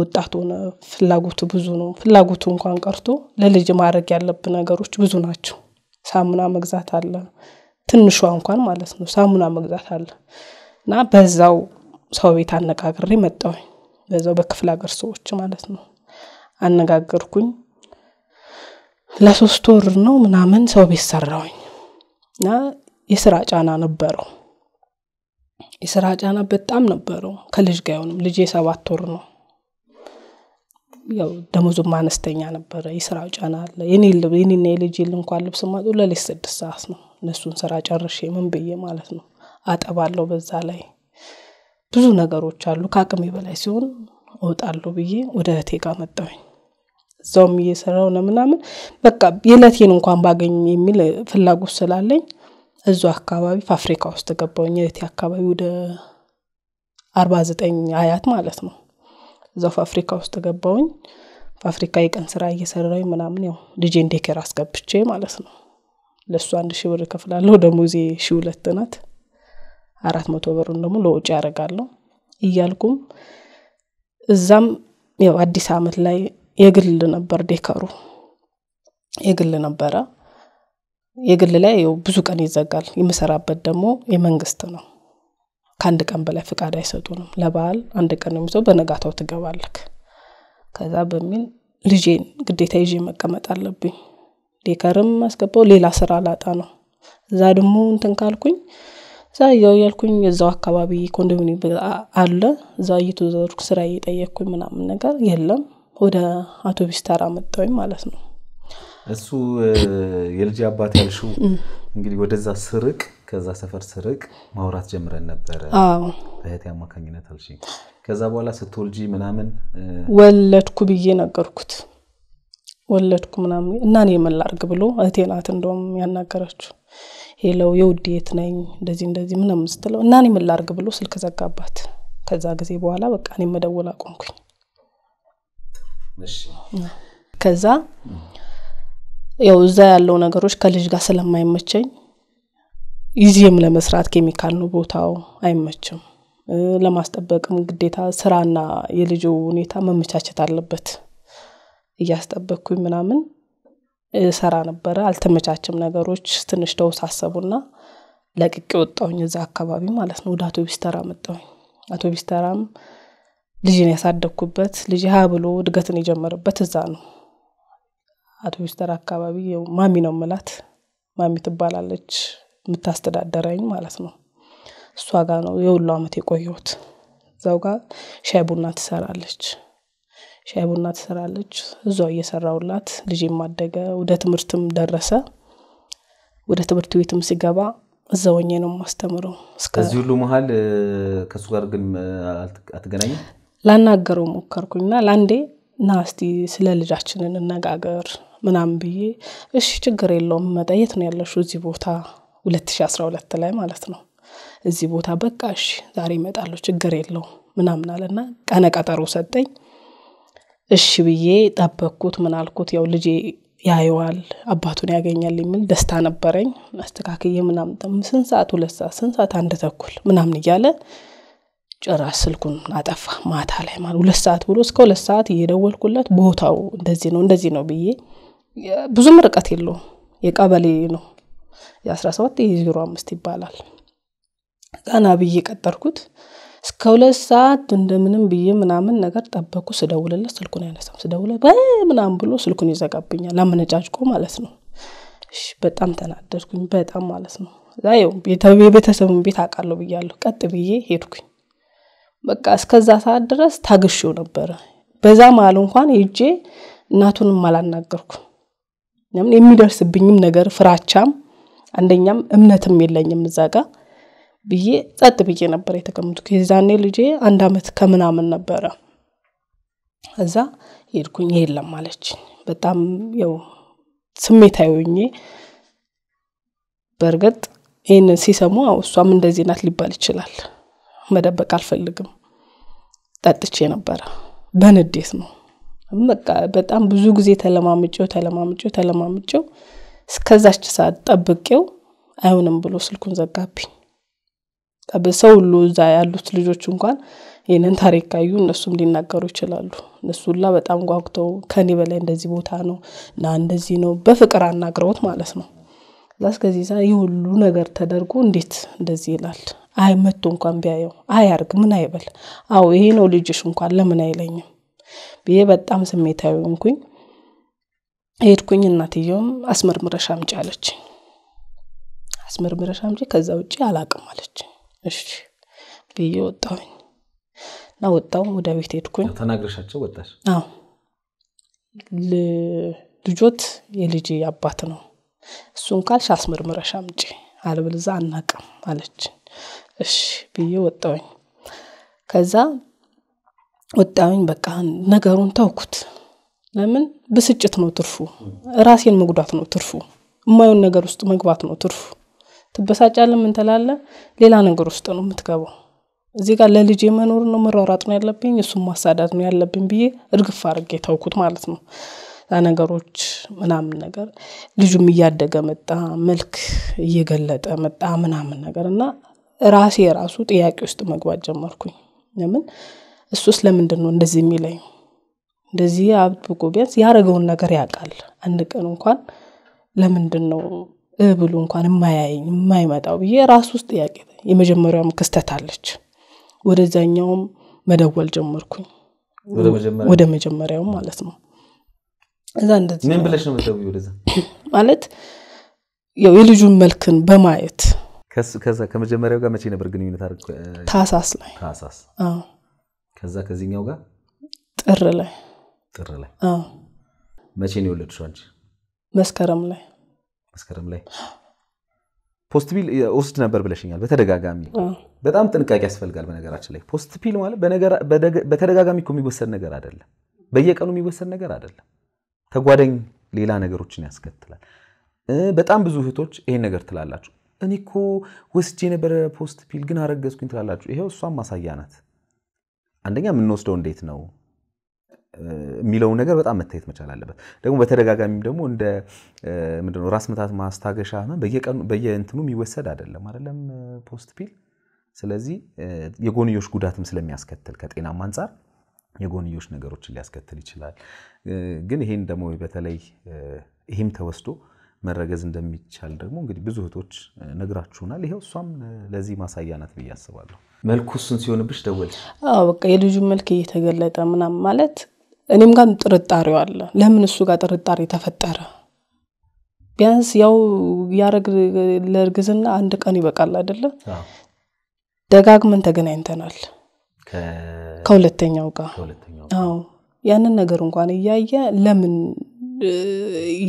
ወጣት ሆነ ፍላጎቱ ብዙ ነው። ፍላጎቱ እንኳን ቀርቶ ለልጅ ማድረግ ያለብን ነገሮች ብዙ ናቸው። ሳሙና መግዛት አለ፣ ትንሿ እንኳን ማለት ነው ሳሙና መግዛት አለ እና በዛው ሰው ቤት አነጋግሬ መጣሁኝ። በዛው በክፍል ሀገር ሰዎች ማለት ነው አነጋገርኩኝ ለሶስት ወር ነው ምናምን ሰው ቤት ሰራውኝ እና የስራ ጫና ነበረው የስራ ጫና በጣም ነበረው ከልጅ ጋ አይሆንም ልጅ የሰባት ወር ነው ያው ደሞዙም አነስተኛ ነበረ የስራ ጫና አለ የኔና የልጅ ል እንኳን ልብስ ማጡ ለሌት ስድስት ሰዓት ነው እነሱን ስራ ጨርሼ ምን ብዬ ማለት ነው አጠባለው በዛ ላይ ብዙ ነገሮች አሉ። ከአቅሜ በላይ ሲሆን እወጣለሁ ብዬ ወደ እህቴ ጋር መጣሁኝ። እዛውም እየሰራው ነው ምናምን በቃ የእለቴን እንኳን ባገኝ የሚል ፍላጎት ስላለኝ እዙ አካባቢ ፋብሪካ ውስጥ ገባውኝ እህቴ አካባቢ ወደ አርባ ዘጠኝ አያት ማለት ነው። እዛው ፋብሪካ ውስጥ ገባውኝ ፋብሪካ የቀን ስራ እየሰራ ምናምን ያው ልጄ እንዴክር አስገብቼ ማለት ነው። ለእሱ አንድ ሺ ብር ከፍላለሁ ደሞዜ ሺ ሁለት ናት። አራት መቶ ብሩን ደግሞ ለውጭ ያደርጋለሁ እያልኩም እዛም ያው አዲስ አመት ላይ የግል ነበር ዴከሩ የግል ነበረ። የግል ላይ ው ብዙ ቀን ይዘጋል። የምሰራበት ደግሞ የመንግስት ነው። ከአንድ ቀን በላይ ፍቃድ አይሰጡንም። ለበዓል አንድ ቀን ነው የሚሰው፣ በነጋታው ትገባለክ። ከዛ በሚል ልጄን ግዴታ ይዤ መቀመጥ አለብኝ። ዴከርም አስገባው ሌላ ስራ ላጣ ነው። እዛ ደግሞ እንትን ካልኩኝ እዛ ያው ያልኩኝ እዛው አካባቢ ኮንዶሚኒየም አለ እዛ እየተዘዋወርኩ ስራ እየጠየቅኩኝ ምናምን ነገር የለም ወደ አውቶቢስ ተራ መጣሁኝ ማለት ነው። እሱ የልጅ አባት ያልሹ እንግዲህ ወደዛ ስርቅ ከዛ ሰፈር ስርቅ ማውራት ጀምረን ነበረ በእህቴ አማካኝነት አልሽኝ። ከዛ በኋላ ስትወልጂ ምናምን ወለድኩ ብዬ ነገርኩት። ወለድኩ ምናምን እና እኔ መላርግ ብሎ እህቴ ናት እንደም ያናገረችው ሄለው የውዴ የት ነኝ እንደዚህ እንደዚህ ምናምን ስትለው እና እኔ ምላርግ ብሎ ስልክ ዘጋባት። ከዛ ጊዜ በኋላ በቃ እኔ መደወል አቆምኩኝ። ከዛ ያው እዛ ያለው ነገሮች ከልጅ ጋር ስለማይመቸኝ ይዚህም ለመስራት ኬሚካል ነው ቦታው አይመችም። ለማስጠበቅም ግዴታ ስራና የልጁ ሁኔታ መመቻቸት አለበት። እያስጠበቅኩኝ ምናምን ሰራ ነበረ። አልተመቻችም ነገሮች ትንሽ አሰቡና ለቅቅ ወጣሁኝ እዛ አካባቢ ማለት ነው። ወደ አቶቢስ ተራ መጣሁኝ። አቶቢስ ተራም ልጅን ያሳደግኩበት ልጅ ሀ ብሎ እድገትን የጀመረበት እዛ ነው። አቶቢስ ተራ አካባቢ ማሚ ነው ምላት፣ ማሚ ትባላለች የምታስተዳደረኝ ማለት ነው። እሷ ጋር ነው የሁሉ አመት የቆየሁት። እዛው ጋር ሻይ ቡና ትሰራለች። ሻይ ቡና ትሰራለች እዛው እየሰራውላት ልጅም አደገ ወደ ትምህርትም ደረሰ። ወደ ትምህርት ቤትም ሲገባ እዛው ነው የማስተምረው። ከዚህ ሁሉ መሀል ከእሱ ጋር ግን አትገናኝ ላናገረው እና ለአንዴ ና እስቲ ስለ ልጃችንን እነጋገር ምናምን ብዬ እሺ ችግር የለውም መጠየት ነው ያለሽው እዚህ ቦታ 2012 ላይ ማለት ነው እዚህ ቦታ በቃ እሺ ዛሬ ይመጣለሁ ችግር የለውም ምናምን አለና ቀነ ቀጠሮ ሰጠኝ። እሺ ብዬ ጠበኩት ምን አልኩት፣ ያው ልጄ ያየዋል አባቱን ያገኛል የሚል ደስታ ነበረኝ። አስተካክዬ ምናምን ስንት ሰዓት ሁለት ሰዓት ስንት ሰዓት አንድ ተኩል ምናምን እያለ ጭራሽ ስልኩን አጠፋ። ማታ ላይ ማለት ሁለት ሰዓት ብሎ እስከ ሁለት ሰዓት እየደወልኩለት ቦታው እንደዚህ ነው እንደዚህ ነው ብዬ ብዙም ርቀት የለውም የቀበሌ ነው የአስራ ሰባት የዜሮ አምስት ይባላል። ቀና ብዬ ቀጠርኩት። እስከ ሁለት ሰዓት እንደምንም ብዬ ምናምን ነገር ጠበቁ ስደውልለት ስልኩን አይነሳም። ስደውለ በይ ምናምን ብሎ ስልኩን ይዘጋብኛል አመነጫጭቆ ማለት ነው። እሺ በጣም ተናደድኩኝ በጣም ማለት ነው። የቤተሰቡን ቤት አውቃለሁ ብያለሁ ቀጥ ብዬ ሄድኩኝ። በቃ እስከዛ ሰዓት ድረስ ታግሼው ነበረ በዛ መሀል እንኳን ሄጄ እናቱንም አላናገርኩም። ለምን የሚደርስብኝም ነገር ፍራቻም አንደኛም እምነትም የለኝም እዛ ጋር ብዬ ጸጥ ብዬ ነበር የተቀምጡ የዛኔ ልጄ አንድ አመት ከምናምን ነበረ። እዛ ሄድኩኝ የለም አለች በጣም ያው ስሜታዊ ሆኜ በእርግጥ ይህን ሲሰሙ እሷም እንደዚህ ናት ሊባል ይችላል። መደበቅ አልፈልግም። ጠጥቼ ነበረ በንዴት ነው። በቃ በጣም ብዙ ጊዜ ተለማምጬው ተለማምጬው ተለማምጨው እስከዛች ሰዓት ጠብቄው አይሆንም ብሎ ስልኩን ዘጋብኝ። ሰው ሁሉ እዛ ያሉት ልጆች እንኳን ይህንን ታሪክ ካዩ እነሱም ሊናገሩ ይችላሉ። እነሱ በጣም ጓጉተው ከኔ በላይ እንደዚህ ቦታ ነው እና እንደዚህ ነው በፍቅር አናግረውት ማለት ነው። እዛ እስከዚህ ዛ ይህ ሁሉ ነገር ተደርጎ እንዴት እንደዚህ ይላል? አይ መቶ እንኳን ቢያየው አርግ ምን አይበል? አዎ ይሄ ነው ልጅሽ እንኳን ለምን አይለኝም ብዬ በጣም ስሜታዊ እንኩኝ ሄድኩኝ። እናትየውም አስመርምረሻ አምጪ አለች አስመርምረሻ አምጪ ከዛ ውጭ አላቅም አለችኝ። እሺ ብዬ ወጣሁኝ እና ወጣሁም ወደ ቤት ሄድኩኝ። ተናግረሻቸው ወጣሽ? አዎ ልጆት የልጅ አባት ነው። እሱን ካልሽ አስመርምረሻ ምጭ አለብልዛ አናቅም አለች። እሺ ብዬ ወጣውኝ ከዛ ወጣውኝ በቃ ነገሩን ተውኩት። ለምን ብስጭት ነው ትርፉ፣ ራሴን መጉዳት ነው ትርፉ፣ የማየውን ነገር ውስጥ መግባት ነው ትርፉ። ትበሳጫለህ፣ ምን ሌላ ነገር ውስጥ ነው የምትገባው። እዚህ ጋር ለልጅ መኖር ነው መሯሯጥ ነው ያለብኝ፣ እሱም ማሳዳት ነው ያለብኝ ብዬ እርግፍ አድርጌ ተውኩት ማለት ነው። ነገሮች ምናምን ነገር ልጁም እያደገ መጣ፣ መልክ እየገለጠ መጣ ምናምን ነገር እና ራሴ የራሱ ጥያቄ ውስጥ መግባት ጀመርኩኝ። ለምን እሱስ ለምንድን ነው እንደዚህ የሚለኝ? እንደዚህ አብቆ ቢያንስ ያደረገውን ነገር ያውቃል። አንድ ቀን እንኳን ለምንድን ነው ብሎ እንኳን የማያየኝ የማይመጣው ብዬ ራሱ ውስጥ ጥያቄ የመጀመሪያውም ክስተት አለች። ወደዛኛውም መደወል ጀመርኩኝ፣ ወደ መጀመሪያውም ማለት ነው። እዛ እንደዚህ ብለሽ ነው የምትደውይው? ማለት ያው የልጁን መልክን በማየት ከመጀመሪያው ጋር መቼ ነበር ግንኙነት አድርግ? ታሳስ ላይ ታሳስ። ከዛ ከዚህኛው ጋር ጥር ላይ ጥር ላይ። መቼ ነው የወለድሽው አንቺ? መስከረም ላይ መስከረም ላይ ፖስትፒል ወስድ ነበር ብለሽኛል በተደጋጋሚ በጣም ጥንቃቄ ያስፈልጋል በነገራችን ላይ ፖስትፒል ማለት በተደጋጋሚ እኮ የሚወሰድ ነገር አይደለም በየቀኑ የሚወሰድ ነገር አይደለም ተጓዳኝ ሌላ ነገሮችን ያስከትላል በጣም ብዙ እህቶች ይሄን ነገር ትላላችሁ እኔ እኮ ወስጄ የነበረ ፖስት ፒል ግን አረገዝኩኝ ትላላችሁ ይሄው እሷም ማሳያ ናት አንደኛ የምንወስደው እንዴት ነው የሚለውን ነገር በጣም መታየት መቻል አለበት። ደግሞ በተደጋጋሚም ደግሞ እንደ ምንድነው ራስ ምታት ማስታገሻ ህመም በየቀኑ በየእንትኑ የሚወሰድ አይደለም አይደለም ፖስት ፒል። ስለዚህ የጎንዮሽ ጉዳትም ስለሚያስከትል ከጤናም አንጻር የጎንዮሽ ነገሮችን ሊያስከትል ይችላል። ግን ይሄን ደግሞ በተለይ ይህም ተወስዶ መረገዝ እንደሚቻል ደግሞ እንግዲህ ብዙ እህቶች ነግራችሁናል። ይሄው እሷም ለዚህ ማሳያ ናት ብዬ አስባለሁ። መልኩ እሱን ሲሆንብሽ ደወል በቃ የልጁ መልክ እየተገለጠ ምናምን ማለት እኔም ጋር ጥርጣሬው አለ። ለምን እሱ ጋር ጥርጣሬ ተፈጠረ? ቢያንስ ያው ያረግ ለእርግዝና አንድ ቀን ይበቃል አይደለ? ደጋግመን ተገናኝተናል ከሁለተኛው ጋር። አዎ ያንን ነገር እንኳን እያየ ለምን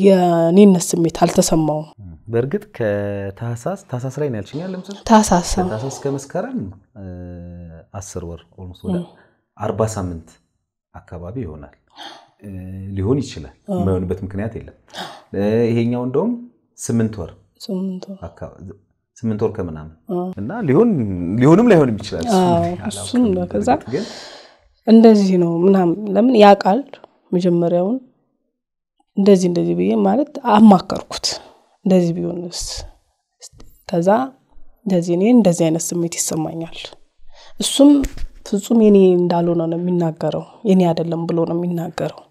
የኔነት ስሜት አልተሰማውም? በእርግጥ ከታህሳስ ታህሳስ ላይ ያልችኛል ለምሳሌ ታህሳስ ከመስከረም አስር ወር ኦልሞስት ወደ አርባ ሳምንት አካባቢ ይሆናል ሊሆን ይችላል። የማይሆንበት ምክንያት የለም። ይሄኛው እንደውም ስምንት ወር ስምንት ወር ከምናምን እና ሊሆንም ላይሆንም ይችላል። እሱም ከዛ እንደዚህ ነው ምናምን ለምን ያ ቃል መጀመሪያውን እንደዚህ እንደዚህ ብዬ ማለት አማከርኩት እንደዚህ ቢሆንስ ከዛ እንደዚህ እኔ እንደዚህ አይነት ስሜት ይሰማኛል እሱም ፍጹም የኔ እንዳልሆነ ነው የሚናገረው። የኔ አይደለም ብሎ ነው የሚናገረው።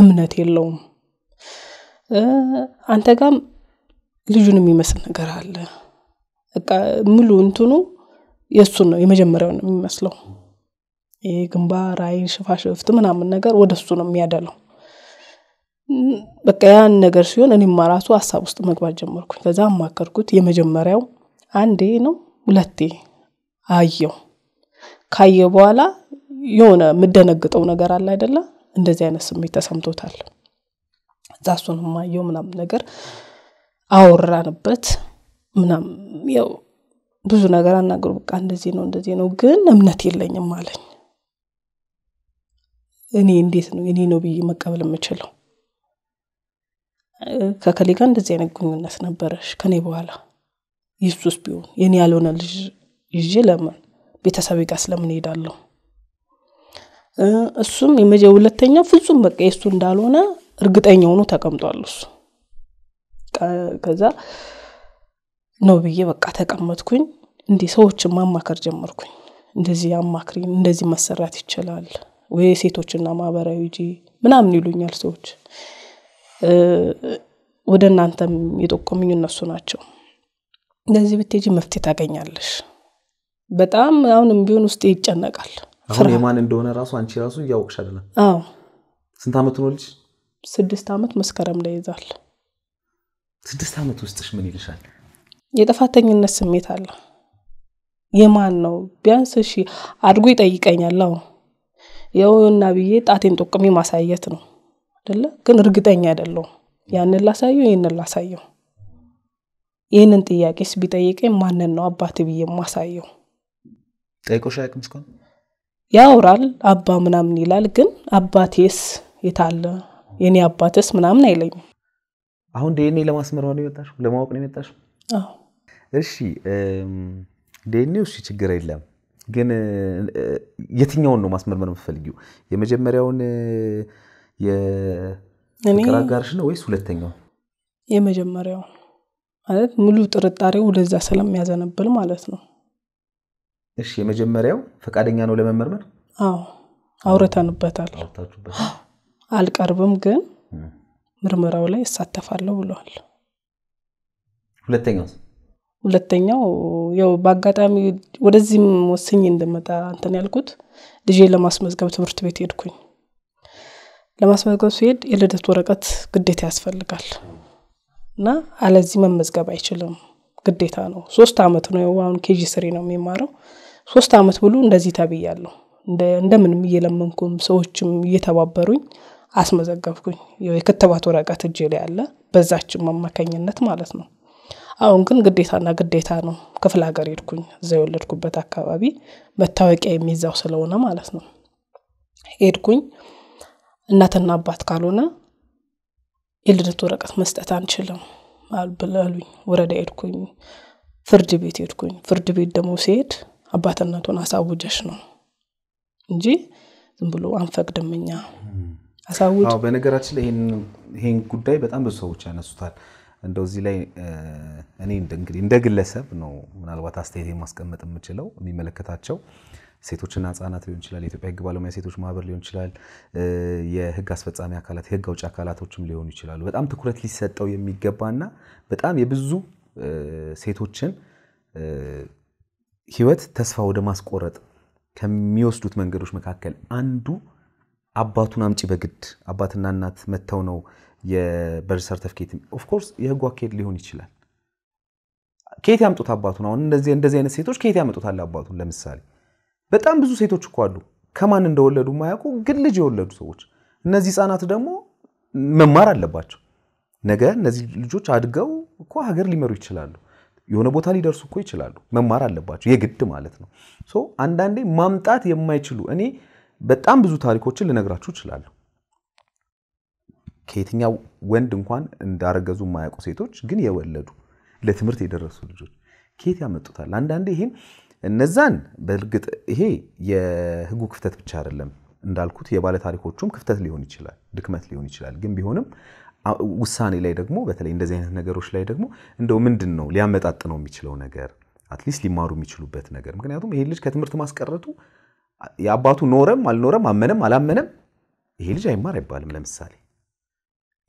እምነት የለውም። አንተ ጋም ልጁን የሚመስል ነገር አለ። በቃ ሙሉ እንትኑ የእሱን ነው የመጀመሪያው ነው የሚመስለው። ይሄ ግንባር፣ ሽፋሽፍት ምናምን ነገር ወደ እሱ ነው የሚያደለው። በቃ ያን ነገር ሲሆን እኔም ራሱ ሀሳብ ውስጥ መግባት ጀመርኩኝ። ከዛ አማከርኩት። የመጀመሪያው አንዴ ነው ሁለቴ አየው ካየ በኋላ የሆነ የምደነግጠው ነገር አለ አይደለ እንደዚህ አይነት ስሜት ተሰምቶታል። እዛ እሱንም አየው ምናምን ነገር አወራንበት ምናም ያው ብዙ ነገር አናገሩ በቃ እንደዚህ ነው እንደዚህ ነው ግን እምነት የለኝም አለኝ። እኔ እንዴት ነው እኔ ነው ብዬ መቀበል የምችለው? ከከሌ ጋር እንደዚህ አይነት ግንኙነት ነበረሽ ከኔ በኋላ ይሱስ ቢሆን የኔ ያልሆነ ልጅ ይዤ ለምን ቤተሰብ ጋር ስለምን ሄዳለሁ? እሱም የመጀ ሁለተኛ ፍጹም በቃ የእሱ እንዳልሆነ እርግጠኛ ሆኖ ተቀምጧል። እሱ ከዛ ነው ብዬ በቃ ተቀመጥኩኝ። እንዲህ ሰዎችን ማማከር ጀመርኩኝ። እንደዚህ አማክሪ፣ እንደዚህ መሰራት ይችላል ወይ ሴቶችና ማህበራዊ እጂ ምናምን ይሉኛል ሰዎች። ወደ እናንተም የጠቆሙኝ እነሱ ናቸው። እንደዚህ ብትሄጂ መፍትሄ ታገኛለሽ በጣም አሁንም ቢሆን ውስጤ ይጨነቃል። አሁን የማን እንደሆነ ራሱ አንቺ ራሱ እያወቅሽ አይደለም? አዎ። ስንት ዓመት ነው ልጅ? ስድስት ዓመት መስከረም ላይ ይዛል። ስድስት ዓመት ውስጥሽ ምን ይልሻል? የጥፋተኝነት ስሜት አለ። የማን ነው ቢያንስ እሺ አድጎ ይጠይቀኛል። አዎ የውና ብዬ ጣቴን ጦቅሚ ማሳየት ነው አደለ ግን እርግጠኛ አይደለሁም። ያንን ላሳየው፣ ይህንን ላሳየው። ይህንን ጥያቄስ ቢጠይቀኝ ማንን ነው አባት ብዬ ማሳየው? ጠይቆሽ አያውቅም እስካሁን? ያውራል አባ ምናምን ይላል፣ ግን አባቴስ የታለ የኔ አባትስ ምናምን አይለኝም። አሁን ዲኤንኤ ለማስመር ነው የመጣሽ? ለማወቅ ነው የመጣሽ? እሺ ዲኤንኤ እሺ፣ ችግር የለም ግን የትኛውን ነው ማስመርመር የምትፈልጊው? የመጀመሪያውን የፍቅር አጋርሽ ነው ወይስ ሁለተኛው? የመጀመሪያው ማለት ሙሉ ጥርጣሬው ወደዛ ስለሚያዘነብል ማለት ነው። እሺ የመጀመሪያው ፈቃደኛ ነው ለመመርመር? አዎ አውርተንበታል። አልቀርብም ግን ምርመራው ላይ እሳተፋለሁ ብለዋል። ሁለተኛው ሁለተኛው ያው በአጋጣሚ ወደዚህም ወስኝ እንደመጣ እንትን ያልኩት ልጄ ለማስመዝገብ ትምህርት ቤት ሄድኩኝ። ለማስመዝገብ ሲሄድ የልደት ወረቀት ግዴታ ያስፈልጋል እና አለዚህ መመዝገብ አይችልም፣ ግዴታ ነው። ሶስት አመት ነው አሁን ኬጂ ስሪ ነው የሚማረው ሶስት አመት ብሎ እንደዚህ ተብያለሁ። እንደምንም እየለመንኩም ሰዎችም እየተባበሩኝ አስመዘገብኩኝ። የክትባት ወረቀት እጅ ላይ ያለ በዛችም አማካኝነት ማለት ነው። አሁን ግን ግዴታና ግዴታ ነው። ክፍለ ሀገር ሄድኩኝ። እዛ የወለድኩበት አካባቢ መታወቂያ የሚዛው ስለሆነ ማለት ነው። ሄድኩኝ። እናትና አባት ካልሆነ የልደት ወረቀት መስጠት አንችልም አሉኝ። ወረዳ ሄድኩኝ። ፍርድ ቤት ሄድኩኝ። ፍርድ ቤት ደግሞ ሲሄድ አባትነቱን አሳውጀሽ ነው እንጂ ዝም ብሎ አንፈቅድምኛ አሳውጅ። በነገራችን ላይ ይሄን ጉዳይ በጣም ብዙ ሰዎች ያነሱታል። እንደዚህ ላይ እኔ እንግዲህ እንደ ግለሰብ ነው ምናልባት አስተያየት ማስቀመጥ የምችለው የሚመለከታቸው ሴቶችና ህጻናት ሊሆን ይችላል፣ የኢትዮጵያ ህግ ባለሙያ ሴቶች ማህበር ሊሆን ይችላል፣ የህግ አስፈጻሚ አካላት፣ የህግ አውጭ አካላቶችም ሊሆኑ ይችላሉ። በጣም ትኩረት ሊሰጠው የሚገባና በጣም የብዙ ሴቶችን ህይወት ተስፋ ወደ ማስቆረጥ ከሚወስዱት መንገዶች መካከል አንዱ አባቱን አምጪ በግድ አባትና እናት መጥተው ነው የበርዝ ሰርተፍኬት ኦፍኮርስ የህጉ አካሄድ ሊሆን ይችላል። ከየት ያምጡት አባቱን? አሁን እንደዚህ አይነት ሴቶች ከየት ያመጡታል አባቱን? ለምሳሌ በጣም ብዙ ሴቶች እኮ አሉ ከማን እንደወለዱ ማያውቁ ግን ልጅ የወለዱ ሰዎች። እነዚህ ህፃናት ደግሞ መማር አለባቸው። ነገ እነዚህ ልጆች አድገው እኮ ሀገር ሊመሩ ይችላሉ። የሆነ ቦታ ሊደርሱ እኮ ይችላሉ። መማር አለባቸው የግድ ማለት ነው። ሶ አንዳንዴ ማምጣት የማይችሉ እኔ በጣም ብዙ ታሪኮችን ልነግራችሁ እችላለሁ። ከየትኛው ወንድ እንኳን እንዳረገዙ የማያውቁ ሴቶች ግን የወለዱ ለትምህርት የደረሱ ልጆች ከየት ያመጡታል? አንዳንዴ ይሄን እነዛን በእርግጥ ይሄ የህጉ ክፍተት ብቻ አይደለም እንዳልኩት የባለ ታሪኮቹም ክፍተት ሊሆን ይችላል፣ ድክመት ሊሆን ይችላል። ግን ቢሆንም ውሳኔ ላይ ደግሞ በተለይ እንደዚህ አይነት ነገሮች ላይ ደግሞ እንደው ምንድን ነው ሊያመጣጥ ነው የሚችለው ነገር አትሊስት ሊማሩ የሚችሉበት ነገር። ምክንያቱም ይሄ ልጅ ከትምህርት ማስቀረቱ የአባቱ ኖረም አልኖረም አመነም አላመነም ይሄ ልጅ አይማር አይባልም። ለምሳሌ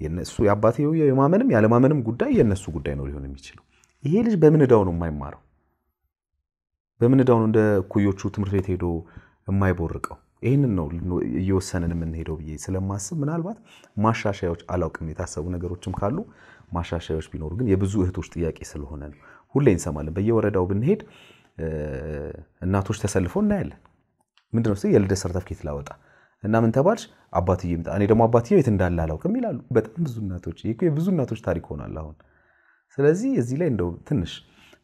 የነሱ የአባትየው የማመንም ያለማመንም ጉዳይ የነሱ ጉዳይ ነው ሊሆን የሚችለው። ይሄ ልጅ በምን እዳው ነው የማይማረው? በምን እዳው ነው እንደ እኩዮቹ ትምህርት ቤት ሄዶ የማይቦርቀው? ይህንን ነው እየወሰንን የምንሄደው ብዬ ስለማስብ ምናልባት ማሻሻያዎች አላውቅም፣ የታሰቡ ነገሮችም ካሉ ማሻሻያዎች ቢኖሩ ግን የብዙ እህቶች ጥያቄ ስለሆነ ነው። ሁሌ እንሰማለን። በየወረዳው ብንሄድ እናቶች ተሰልፈው እናያለን። ምንድነው ስ የልደት ሰርተፍኬት ላወጣ እና ምን ተባልሽ? አባትዬ ይምጣ። እኔ ደግሞ አባትዬ የት እንዳለ አላውቅም ይላሉ። በጣም ብዙ እናቶች፣ የብዙ እናቶች ታሪክ ሆኗል አሁን። ስለዚህ እዚህ ላይ እንደው ትንሽ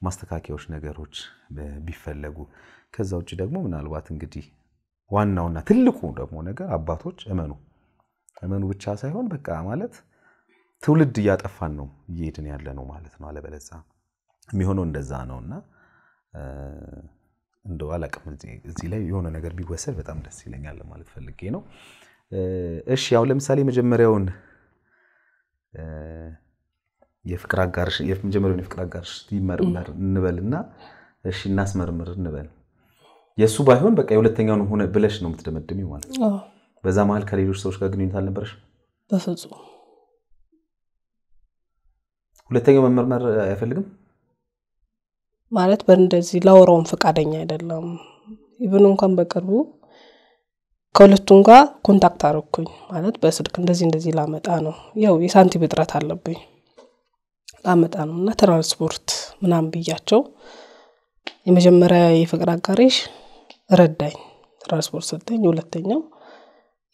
ማስተካከያዎች ነገሮች ቢፈለጉ ከዛ ውጭ ደግሞ ምናልባት እንግዲህ ዋናውና ትልቁ ደግሞ ነገር አባቶች እመኑ እመኑ ብቻ ሳይሆን በቃ ማለት ትውልድ እያጠፋን ነው እየሄድን ያለ ነው ማለት ነው። አለበለዛ የሚሆነው እንደዛ ነው እና እንደ አላቅም እዚህ ላይ የሆነ ነገር ቢወሰድ በጣም ደስ ይለኛል ማለት ፈልጌ ነው። እሺ ያው ለምሳሌ መጀመሪያውን የፍቅር አጋርሽ የመጀመሪያውን የፍቅር አጋርሽ ይመርመር እንበልና እሺ እናስመርምር እንበል የእሱ ባይሆን በቃ ነው ሆነ ብለሽ ነው የምትደመድም ማለት በዛ መሀል ከሌሎች ሰዎች ጋር ግንኙነት አልነበረሽ? በፍጹም። ሁለተኛው መመርመር አይፈልግም ማለት በእንደዚህ ላወራውን ፈቃደኛ አይደለም። ኢብን እንኳን በቅርቡ ከሁለቱም ጋር ኮንታክት አረኩኝ ማለት በስልክ እንደዚህ እንደዚህ ላመጣ ነው፣ ያው የሳንቲም እጥረት አለብኝ ላመጣ ነው እና ትራንስፖርት ምናምን ብያቸው የመጀመሪያ የፍቅር አጋሪሽ ረዳኝ ትራንስፖርት ሰጠኝ። ሁለተኛው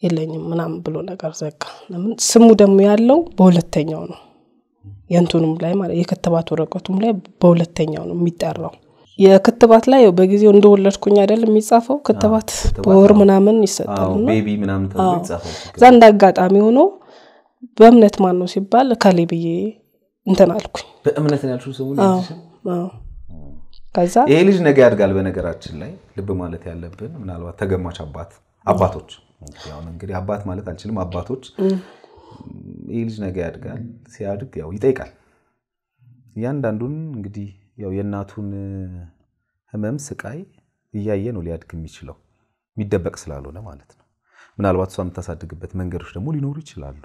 የለኝም ምናምን ብሎ ነገር ዘጋ። ለምን ስሙ ደግሞ ያለው በሁለተኛው ነው የንቱንም ላይ ማለት የክትባት ወረቀቱም ላይ በሁለተኛው ነው የሚጠራው። የክትባት ላይ በጊዜው እንደወለድኩኝ አይደል የሚጻፈው ክትባት በወር ምናምን ይሰጣል። እንደ አጋጣሚ ሆኖ በእምነት ማን ነው ሲባል ከሌ ብዬ እንትን አልኩኝ። በእምነት ነው ያልሽው? ከዛ ይሄ ልጅ ነገ ያድጋል። በነገራችን ላይ ልብ ማለት ያለብን ምናልባት ተገማች አባት አባቶች ያው እንግዲህ አባት ማለት አልችልም። አባቶች ይህ ልጅ ነገ ያድጋል። ሲያድግ ያው ይጠይቃል። እያንዳንዱን እንግዲህ ያው የእናቱን ህመም ስቃይ እያየ ነው ሊያድግ የሚችለው የሚደበቅ ስላልሆነ ማለት ነው። ምናልባት እሷ የምታሳድግበት መንገዶች ደግሞ ሊኖሩ ይችላሉ።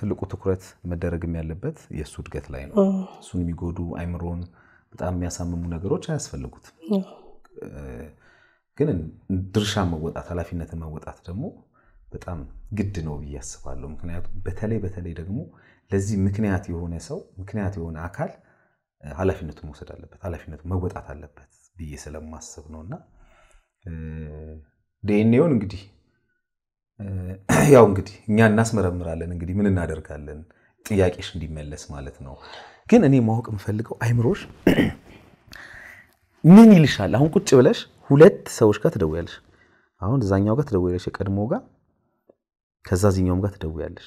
ትልቁ ትኩረት መደረግም ያለበት የእሱ እድገት ላይ ነው። እሱን የሚጎዱ አይምሮን በጣም የሚያሳምሙ ነገሮች አያስፈልጉትም። ግን ድርሻ መወጣት ኃላፊነትን መወጣት ደግሞ በጣም ግድ ነው ብዬ አስባለሁ። ምክንያቱም በተለይ በተለይ ደግሞ ለዚህ ምክንያት የሆነ ሰው ምክንያት የሆነ አካል ኃላፊነቱን መውሰድ አለበት፣ ኃላፊነቱን መወጣት አለበት ብዬ ስለማስብ ነው እና ዲኤንኤውን እንግዲህ ያው እንግዲህ እኛ እናስመረምራለን። እንግዲህ ምን እናደርጋለን? ጥያቄሽ እንዲመለስ ማለት ነው። ግን እኔ ማወቅ የምፈልገው አይምሮሽ ምን ይልሻል? አሁን ቁጭ ብለሽ ሁለት ሰዎች ጋር ትደውያለሽ። አሁን እዛኛው ጋር ትደውያለሽ፣ የቀድሞ ጋር ከዛ እዚኛውም ጋር ትደውያለሽ።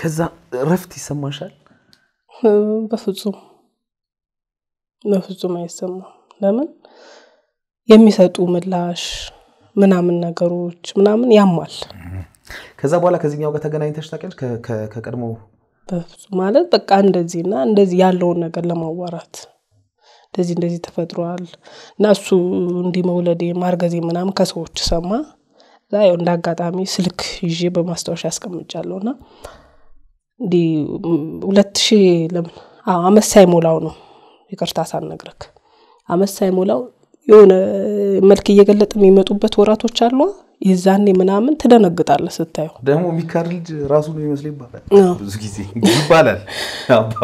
ከዛ እረፍት ይሰማሻል? በፍጹም በፍጹም አይሰማም። ለምን የሚሰጡ ምላሽ ምናምን ነገሮች ምናምን ያማል። ከዛ በኋላ ከዚኛው ጋር ተገናኝተሽ ታውቂያለሽ? ከቀድሞ በፍጹም ማለት በቃ እንደዚህ እና እንደዚህ ያለውን ነገር ለማዋራት እንደዚህ እንደዚህ ተፈጥሯል እና እሱ እንዲህ መውለዴ ማርገዜ ምናምን ከሰዎች ሰማ ከዛ ያው እንደ አጋጣሚ ስልክ ይዤ በማስታወሻ አስቀምጫለሁ እና እንዲ ሁለት ሺ ለምን አመት ሳይሞላው ነው ይቅርታ ሳልነግርክ አመት ሳይሞላው የሆነ መልክ እየገለጥ የሚመጡበት ወራቶች አሉ። የዛኔ ምናምን ትደነግጣለ ስታዩ። ደግሞ የሚካር ልጅ ራሱ ነው ይመስል ይባላል ብዙ ጊዜ ይባላል።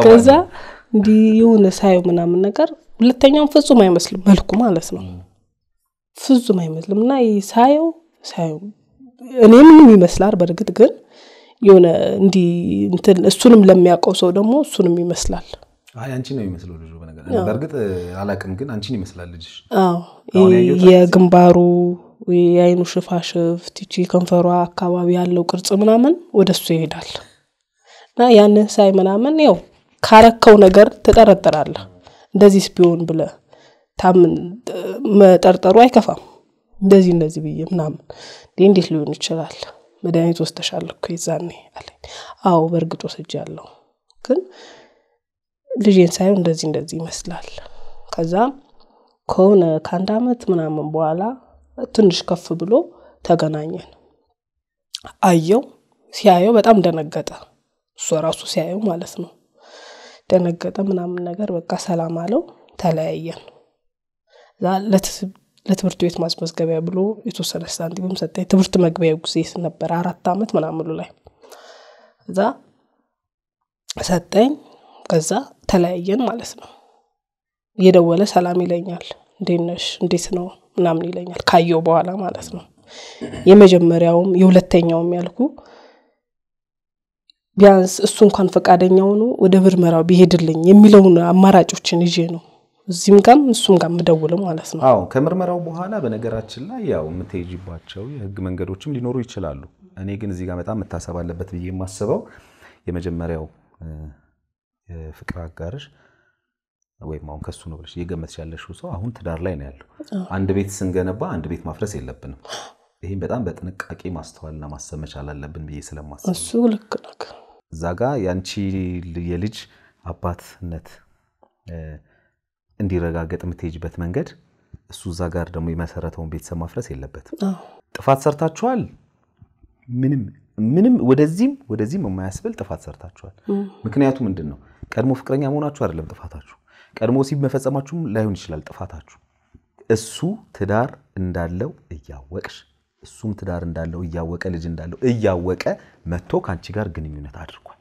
ከዛ እንዲህ የሆነ ሳዩ ምናምን ነገር ሁለተኛውም ፍጹም አይመስልም መልኩ ማለት ነው ፍጹም አይመስልም። እና ሳየው ሳየው ምንም ይመስላል በእርግጥ ግን የሆነ እንዲህ እንትን እሱንም ለሚያውቀው ሰው ደግሞ እሱንም ይመስላል። አይ አንቺ ነው የሚመስለው ልጁ። በነገር በእርግጥ አላውቅም፣ ግን አንቺን ይመስላል ልጅሽ። የግንባሩ የአይኑ ሽፋሽፍት ይቺ ከንፈሯ አካባቢ ያለው ቅርጽ ምናምን ወደ እሱ ይሄዳል እና ያንን ሳይ ምናምን ያው ካረከው ነገር ትጠረጥራለህ። እንደዚህ ቢሆን ብለህ ታምን መጠርጠሩ አይከፋም። እንደዚህ እንደዚህ ብዬ ምናምን እንዴት ሊሆን ይችላል? መድኃኒት ወስደሻል እኮ የዛኔ አለኝ። አዎ ስጅ ያለው ግን ልጅን ሳየው እንደዚህ እንደዚህ ይመስላል። ከዛ ከሆነ ከአንድ አመት ምናምን በኋላ ትንሽ ከፍ ብሎ ተገናኘን። አየው ሲያየው በጣም ደነገጠ። እሱ ራሱ ሲያየው ማለት ነው ደነገጠ ምናምን ነገር በቃ ሰላም አለው። ተለያየን። ለትምህርት ቤት ማስመዝገቢያ ብሎ የተወሰነ ሳንቲምም ሰጠኝ። ትምህርት መግቢያ ጊዜ ነበረ አራት አመት ምናምኑ ላይ እዛ ሰጠኝ። ከዛ ተለያየን ማለት ነው። የደወለ ሰላም ይለኛል፣ እንዴነሽ እንዴት ነው ምናምን ይለኛል። ካየው በኋላ ማለት ነው። የመጀመሪያውም የሁለተኛውም ያልኩ ቢያንስ እሱ እንኳን ፈቃደኛ ሆኖ ወደ ምርመራው ቢሄድልኝ የሚለውን አማራጮችን ይዤ ነው እዚህም ጋም እሱም ጋር ምደውል ማለት ነው። አዎ ከምርመራው በኋላ በነገራችን ላይ ያው የምትሄጂባቸው የህግ መንገዶችም ሊኖሩ ይችላሉ። እኔ ግን እዚህ ጋር በጣም መታሰብ አለበት ብዬ የማስበው የመጀመሪያው ፍቅር አጋርሽ ወይም አሁን ከሱ ነው ብለሽ እየገመትሽ ያለሽው ሰው አሁን ትዳር ላይ ነው ያለው። አንድ ቤት ስንገነባ አንድ ቤት ማፍረስ የለብንም። ይህም በጣም በጥንቃቄ ማስተዋልና ማሰብ መቻል አለብን ብዬ ስለማስብ እሱ ልክ እዛ ጋ የአንቺ የልጅ አባትነት እንዲረጋገጥ የምትሄጅበት መንገድ እሱ እዛ ጋር ደግሞ የመሰረተውን ቤተሰብ ማፍረስ የለበትም። ጥፋት ሰርታችኋል፣ ምንም ምንም ወደዚህም ወደዚህም የማያስብል ጥፋት ሰርታችኋል። ምክንያቱ ምንድን ነው? ቀድሞ ፍቅረኛ መሆናችሁ አይደለም ጥፋታችሁ። ቀድሞ ሲብ መፈጸማችሁም ላይሆን ይችላል ጥፋታችሁ። እሱ ትዳር እንዳለው እያወቅሽ እሱም ትዳር እንዳለው እያወቀ ልጅ እንዳለው እያወቀ መጥቶ ከአንቺ ጋር ግንኙነት አድርጓል።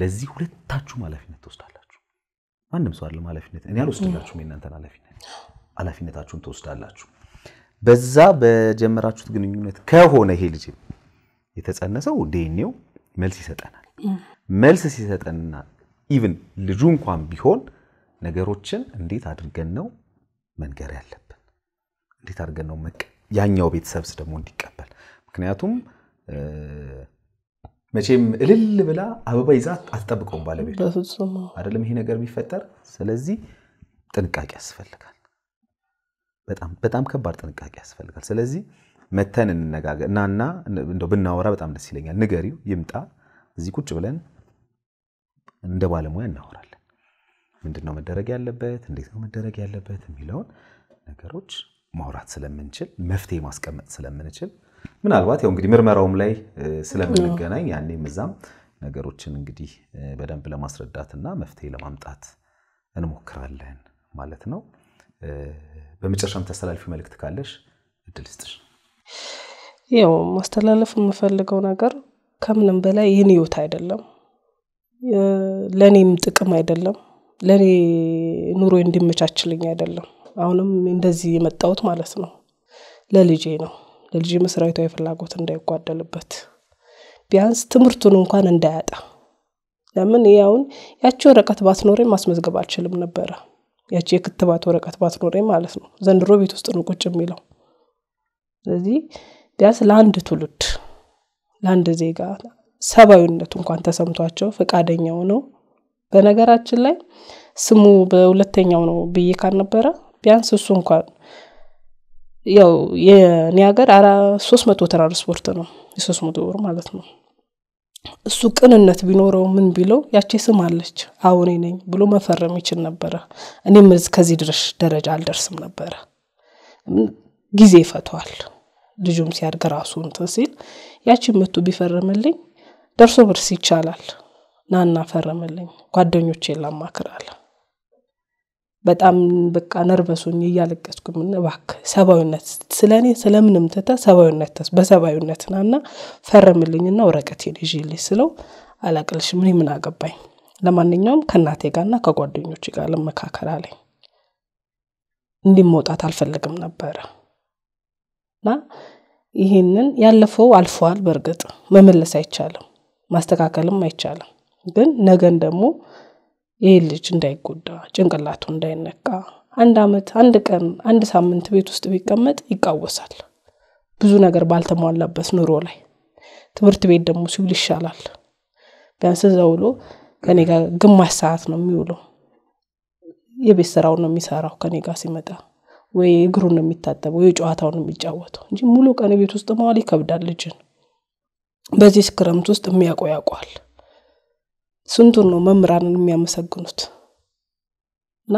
ለዚህ ሁለታችሁም ኃላፊነት ትወስዳላችሁ። ማንም ሰው አይደለም ኃላፊነት እኔ አልወስድላችሁም። የእናንተን ኃላፊነት ኃላፊነታችሁን ትወስዳላችሁ። በዛ በጀመራችሁት ግንኙነት ከሆነ ይሄ ልጅ የተጸነሰው ዴኔው መልስ ይሰጠናል። መልስ ሲሰጠንና ኢቭን ልጁ እንኳን ቢሆን ነገሮችን እንዴት አድርገን ነው መንገር ያለብን? እንዴት አድርገን ነው ያኛው ቤተሰብስ ደግሞ እንዲቀበል? ምክንያቱም መቼም እልል ብላ አበባ ይዛ አትጠብቀውም ባለቤት አይደለም፣ ይሄ ነገር ቢፈጠር። ስለዚህ ጥንቃቄ ያስፈልጋል። በጣም በጣም ከባድ ጥንቃቄ ያስፈልጋል። ስለዚህ መተን እንነጋገር እና እና ብናወራ በጣም ደስ ይለኛል። ንገሪው ይምጣ እዚህ ቁጭ ብለን እንደ ባለሙያ እናወራለን። ምንድን ነው መደረግ ያለበት፣ እንዴት ነው መደረግ ያለበት የሚለውን ነገሮች ማውራት ስለምንችል መፍትሄ ማስቀመጥ ስለምንችል ምናልባት ያው እንግዲህ ምርመራውም ላይ ስለምንገናኝ ያኔም እዛም ነገሮችን እንግዲህ በደንብ ለማስረዳት እና መፍትሄ ለማምጣት እንሞክራለን ማለት ነው። በመጨረሻም ተስተላልፊ መልእክት ካለሽ እድል ስጥሽ። ያው ማስተላለፍ የምፈልገው ነገር ከምንም በላይ ይህን ህይወት አይደለም ለኔም ጥቅም አይደለም ለኔ ኑሮ እንዲመቻችልኝ አይደለም አሁንም እንደዚህ የመጣውት ማለት ነው። ለልጄ ነው ለልጄ መሰረታዊ ፍላጎት እንዳይጓደልበት ቢያንስ ትምህርቱን እንኳን እንዳያጣ ለምን ይሄ አሁን ያቺ ወረቀት ባትኖረኝ ማስመዝገብ አልችልም ነበረ ያቺ የክትባት ወረቀት ባትኖረኝ ማለት ነው ዘንድሮ ቤት ውስጥ ነው ቁጭ የሚለው። ስለዚህ ቢያንስ ለአንድ ትውልድ ለአንድ ዜጋ ሰብአዊነቱ እንኳን ተሰምቷቸው ፈቃደኛው ነው በነገራችን ላይ ስሙ በሁለተኛው ነው ብዬ ካልነበረ ቢያንስ እሱ እንኳን ያው የኔ ሀገር ሶስት መቶ ትራንስፖርት ነው የሶስት መቶ ብር ማለት ነው እሱ ቅንነት ቢኖረው ምን ቢለው ያቼ ስም አለች አሁኔ ነኝ ብሎ መፈረም ይችል ነበረ እኔም ከዚህ ድረሽ ደረጃ አልደርስም ነበረ ጊዜ ይፈተዋል ልጁም ሲያድግ ራሱ እንትን ሲል ያቺ መቶ ቢፈርምልኝ ደርሶ ብርስ ይቻላል ናና ፈረምልኝ ጓደኞች የላማክራል በጣም በቃ ነርበሱኝ እያለቀስኩ እባክህ ሰብዊነት ስለ እኔ ስለምንም ሰብዊነት ተስ በሰብዊነት ናና ፈረምልኝ ና ወረቀት ይዤልኝ ስለው አላቅልሽ ምን ምን አገባኝ፣ ለማንኛውም ከእናቴ ጋር ና ከጓደኞች ጋር ልመካከል አለኝ። እንዲህ መውጣት አልፈልግም ነበረ እና ይህንን ያለፈው አልፈዋል። በእርግጥ መመለስ አይቻልም። ማስተካከልም አይቻልም። ግን ነገን ደግሞ ይህ ልጅ እንዳይጎዳ ጭንቅላቱ እንዳይነካ አንድ አመት አንድ ቀን አንድ ሳምንት ቤት ውስጥ ቢቀመጥ ይቃወሳል። ብዙ ነገር ባልተሟላበት ኑሮ ላይ ትምህርት ቤት ደግሞ ሲውል ይሻላል። ቢያንስ እዛ ውሎ ከኔ ጋር ግማሽ ሰዓት ነው የሚውለው። የቤት ስራውን ነው የሚሰራው ከኔ ጋር ሲመጣ ወይ እግሩን ነው የሚታጠበው ወይ ጨዋታውን ነው የሚጫወተው እንጂ ሙሉ ቀን ቤት ውስጥ መዋል ይከብዳል ልጅን በዚህ ክረምት ውስጥ የሚያውቀው ያውቀዋል። ስንቱን ነው መምህራንን የሚያመሰግኑት። እና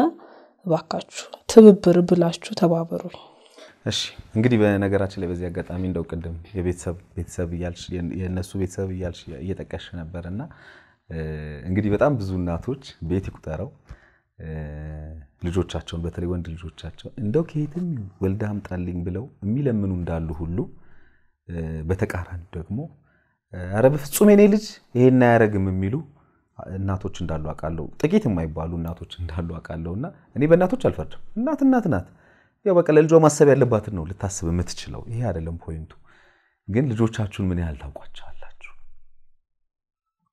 እባካችሁ ትብብር ብላችሁ ተባበሩ እሺ እንግዲህ በነገራችን ላይ በዚህ አጋጣሚ እንደው ቅድም የቤተሰብ ቤተሰብ እያልሽ የእነሱ ቤተሰብ እያልሽ እየጠቀሽ ነበር እና እንግዲህ በጣም ብዙ እናቶች ቤት ይቁጠረው ልጆቻቸውን በተለይ ወንድ ልጆቻቸው እንደው ከየትም ወልዳ አምጣልኝ ብለው የሚለምኑ እንዳሉ ሁሉ በተቃራኒ ደግሞ ኧረ በፍጹም የኔ ልጅ ይሄን አያረግም የሚሉ እናቶች እንዳሉ አውቃለሁ። ጥቂት የማይባሉ እናቶች እንዳሉ አውቃለሁ። እና እኔ በእናቶች አልፈርድም። እናት እናት ናት። ያው በቃ ለልጇ ማሰብ ያለባትን ነው ልታስብ የምትችለው። ይሄ አይደለም ፖይንቱ። ግን ልጆቻችሁን ምን ያህል ታውቋቸዋላችሁ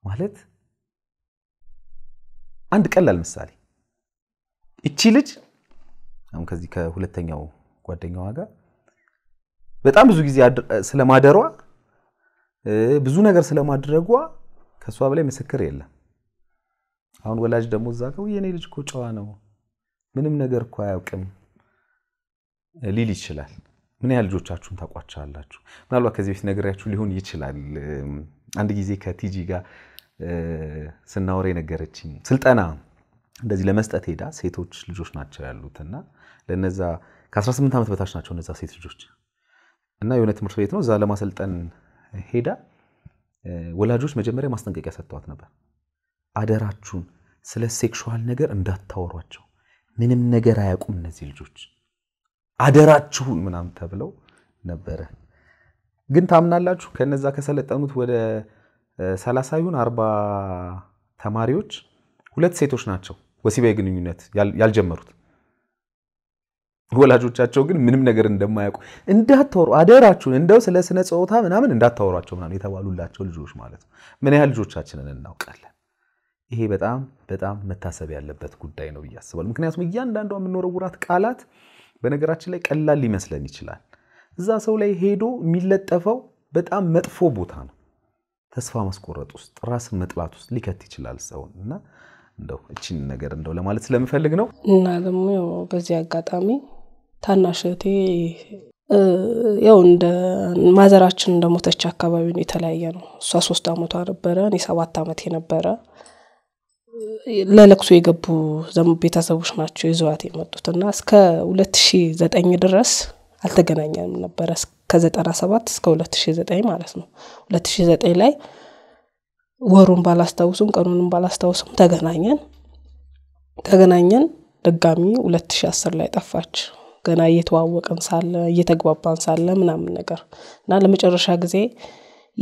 ማለት አንድ ቀላል ምሳሌ እቺ ልጅ አሁን ከዚህ ከሁለተኛው ጓደኛዋ ጋር በጣም ብዙ ጊዜ ስለማደሯ ብዙ ነገር ስለማድረጓ ከእሷ በላይ ምስክር የለም። አሁን ወላጅ ደግሞ እዛ ጋር የኔ ልጅ እኮ ጨዋ ነው፣ ምንም ነገር እኮ አያውቅም ሊል ይችላል። ምን ያህል ልጆቻችሁን ታውቋቸዋላችሁ? ምናልባት ከዚህ በፊት ነግሬያችሁ ሊሆን ይችላል። አንድ ጊዜ ከቲጂ ጋር ስናወራ የነገረችኝ ስልጠና እንደዚህ ለመስጠት ሄዳ ሴቶች ልጆች ናቸው ያሉት እና ለነዛ ከ18 ዓመት በታች ናቸው እነዛ ሴት ልጆች እና የሆነ ትምህርት ቤት ነው እዛ ለማሰልጠን ሄዳ ወላጆች መጀመሪያ ማስጠንቀቂያ ሰጥተዋት ነበር። አደራችሁን ስለ ሴክሹዋል ነገር እንዳታወሯቸው፣ ምንም ነገር አያውቁም እነዚህ ልጆች አደራችሁን ምናምን ተብለው ነበረ። ግን ታምናላችሁ? ከነዛ ከሰለጠኑት ወደ ሰላሳዩን አርባ ተማሪዎች ሁለት ሴቶች ናቸው ወሲባዊ ግንኙነት ያልጀመሩት። ወላጆቻቸው ግን ምንም ነገር እንደማያውቁ እንዳታወሩ አደራችሁን፣ እንደው ስለ ስነ ጾታ ምናምን እንዳታወሯቸው ምናምን የተባሉላቸው ልጆች ማለት ነው። ምን ያህል ልጆቻችንን እናውቃለን? ይሄ በጣም በጣም መታሰብ ያለበት ጉዳይ ነው ብዬ አስባለሁ። ምክንያቱም እያንዳንዷ የምንወረውራት ቃላት በነገራችን ላይ ቀላል ሊመስለን ይችላል። እዛ ሰው ላይ ሄዶ የሚለጠፈው በጣም መጥፎ ቦታ ነው። ተስፋ ማስቆረጥ ውስጥ፣ ራስን መጥላት ውስጥ ሊከት ይችላል ሰውን እና እንደው እቺን ነገር እንደው ለማለት ስለምፈልግ ነው እና ደግሞ በዚህ አጋጣሚ ታናሽ እህቴ ያው እንደ ማዘራችን እንደሞተች አካባቢ ነው የተለያየ ነው። እሷ ሶስት አመቷ ነበረ፣ እኔ ሰባት አመቴ ነበረ። ለለቅሶ የገቡ ቤተሰቦች ናቸው ይዘዋት የመጡት እና እስከ ሁለት ሺ ዘጠኝ ድረስ አልተገናኘንም ነበረ ከዘጠና ሰባት እስከ ሁለት ሺ ዘጠኝ ማለት ነው። ሁለት ሺ ዘጠኝ ላይ ወሩን ባላስታውሱም ቀኑንም ባላስታውሱም ተገናኘን ተገናኘን። ድጋሚ ሁለት ሺ አስር ላይ ጠፋች። ገና እየተዋወቅን ሳለ እየተግባባን ሳለ ምናምን ነገር እና ለመጨረሻ ጊዜ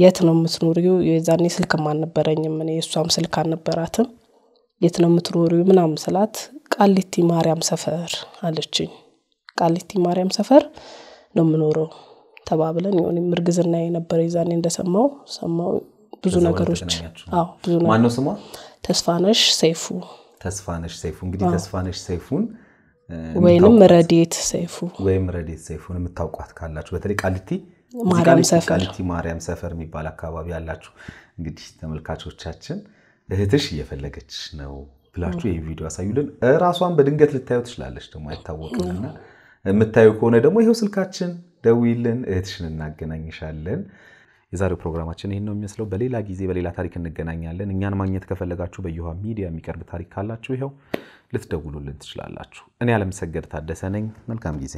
የት ነው የምትኖሪው? የዛኔ ስልክም አልነበረኝም እኔ እሷም ስልክ አልነበራትም። የት ነው የምትኖሪው ምናም ስላት ቃሊቲ ማርያም ሰፈር አለችኝ። ቃሊቲ ማርያም ሰፈር ነው የምኖረው ተባብለን የሆነ ምርግዝና የነበረ የዛኔ እንደሰማው ሰማው ብዙ ነገሮች ብዙ ማነው ስሟ? ተስፋነሽ ሰይፉ ተስፋነሽ ሰይፉ እንግዲህ ተስፋነሽ ሰይፉን ወይም ረዴት ሰይፉ ወይም ረዴት ሰይፉን የምታውቋት ካላችሁ በተለይ ቃሊቲ ቃሊቲ ማርያም ሰፈር የሚባል አካባቢ ያላችሁ እንግዲህ ተመልካቾቻችን እህትሽ እየፈለገች ነው ብላችሁ ይህ ቪዲዮ አሳዩልን። ራሷን በድንገት ልታዩ ትችላለች፣ ደግሞ አይታወቅምና የምታየው ከሆነ ደግሞ ይኸው ስልካችን ደውይልን፣ እህትሽን እናገናኝሻለን። የዛሬው ፕሮግራማችን ይህን ነው የሚመስለው። በሌላ ጊዜ በሌላ ታሪክ እንገናኛለን። እኛን ማግኘት ከፈለጋችሁ በየውሃ ሚዲያ የሚቀርብ ታሪክ ካላችሁ ይኸው ልትደውሉልን ትችላላችሁ። እኔ አለምሰገድ ታደሰ ነኝ። መልካም ጊዜ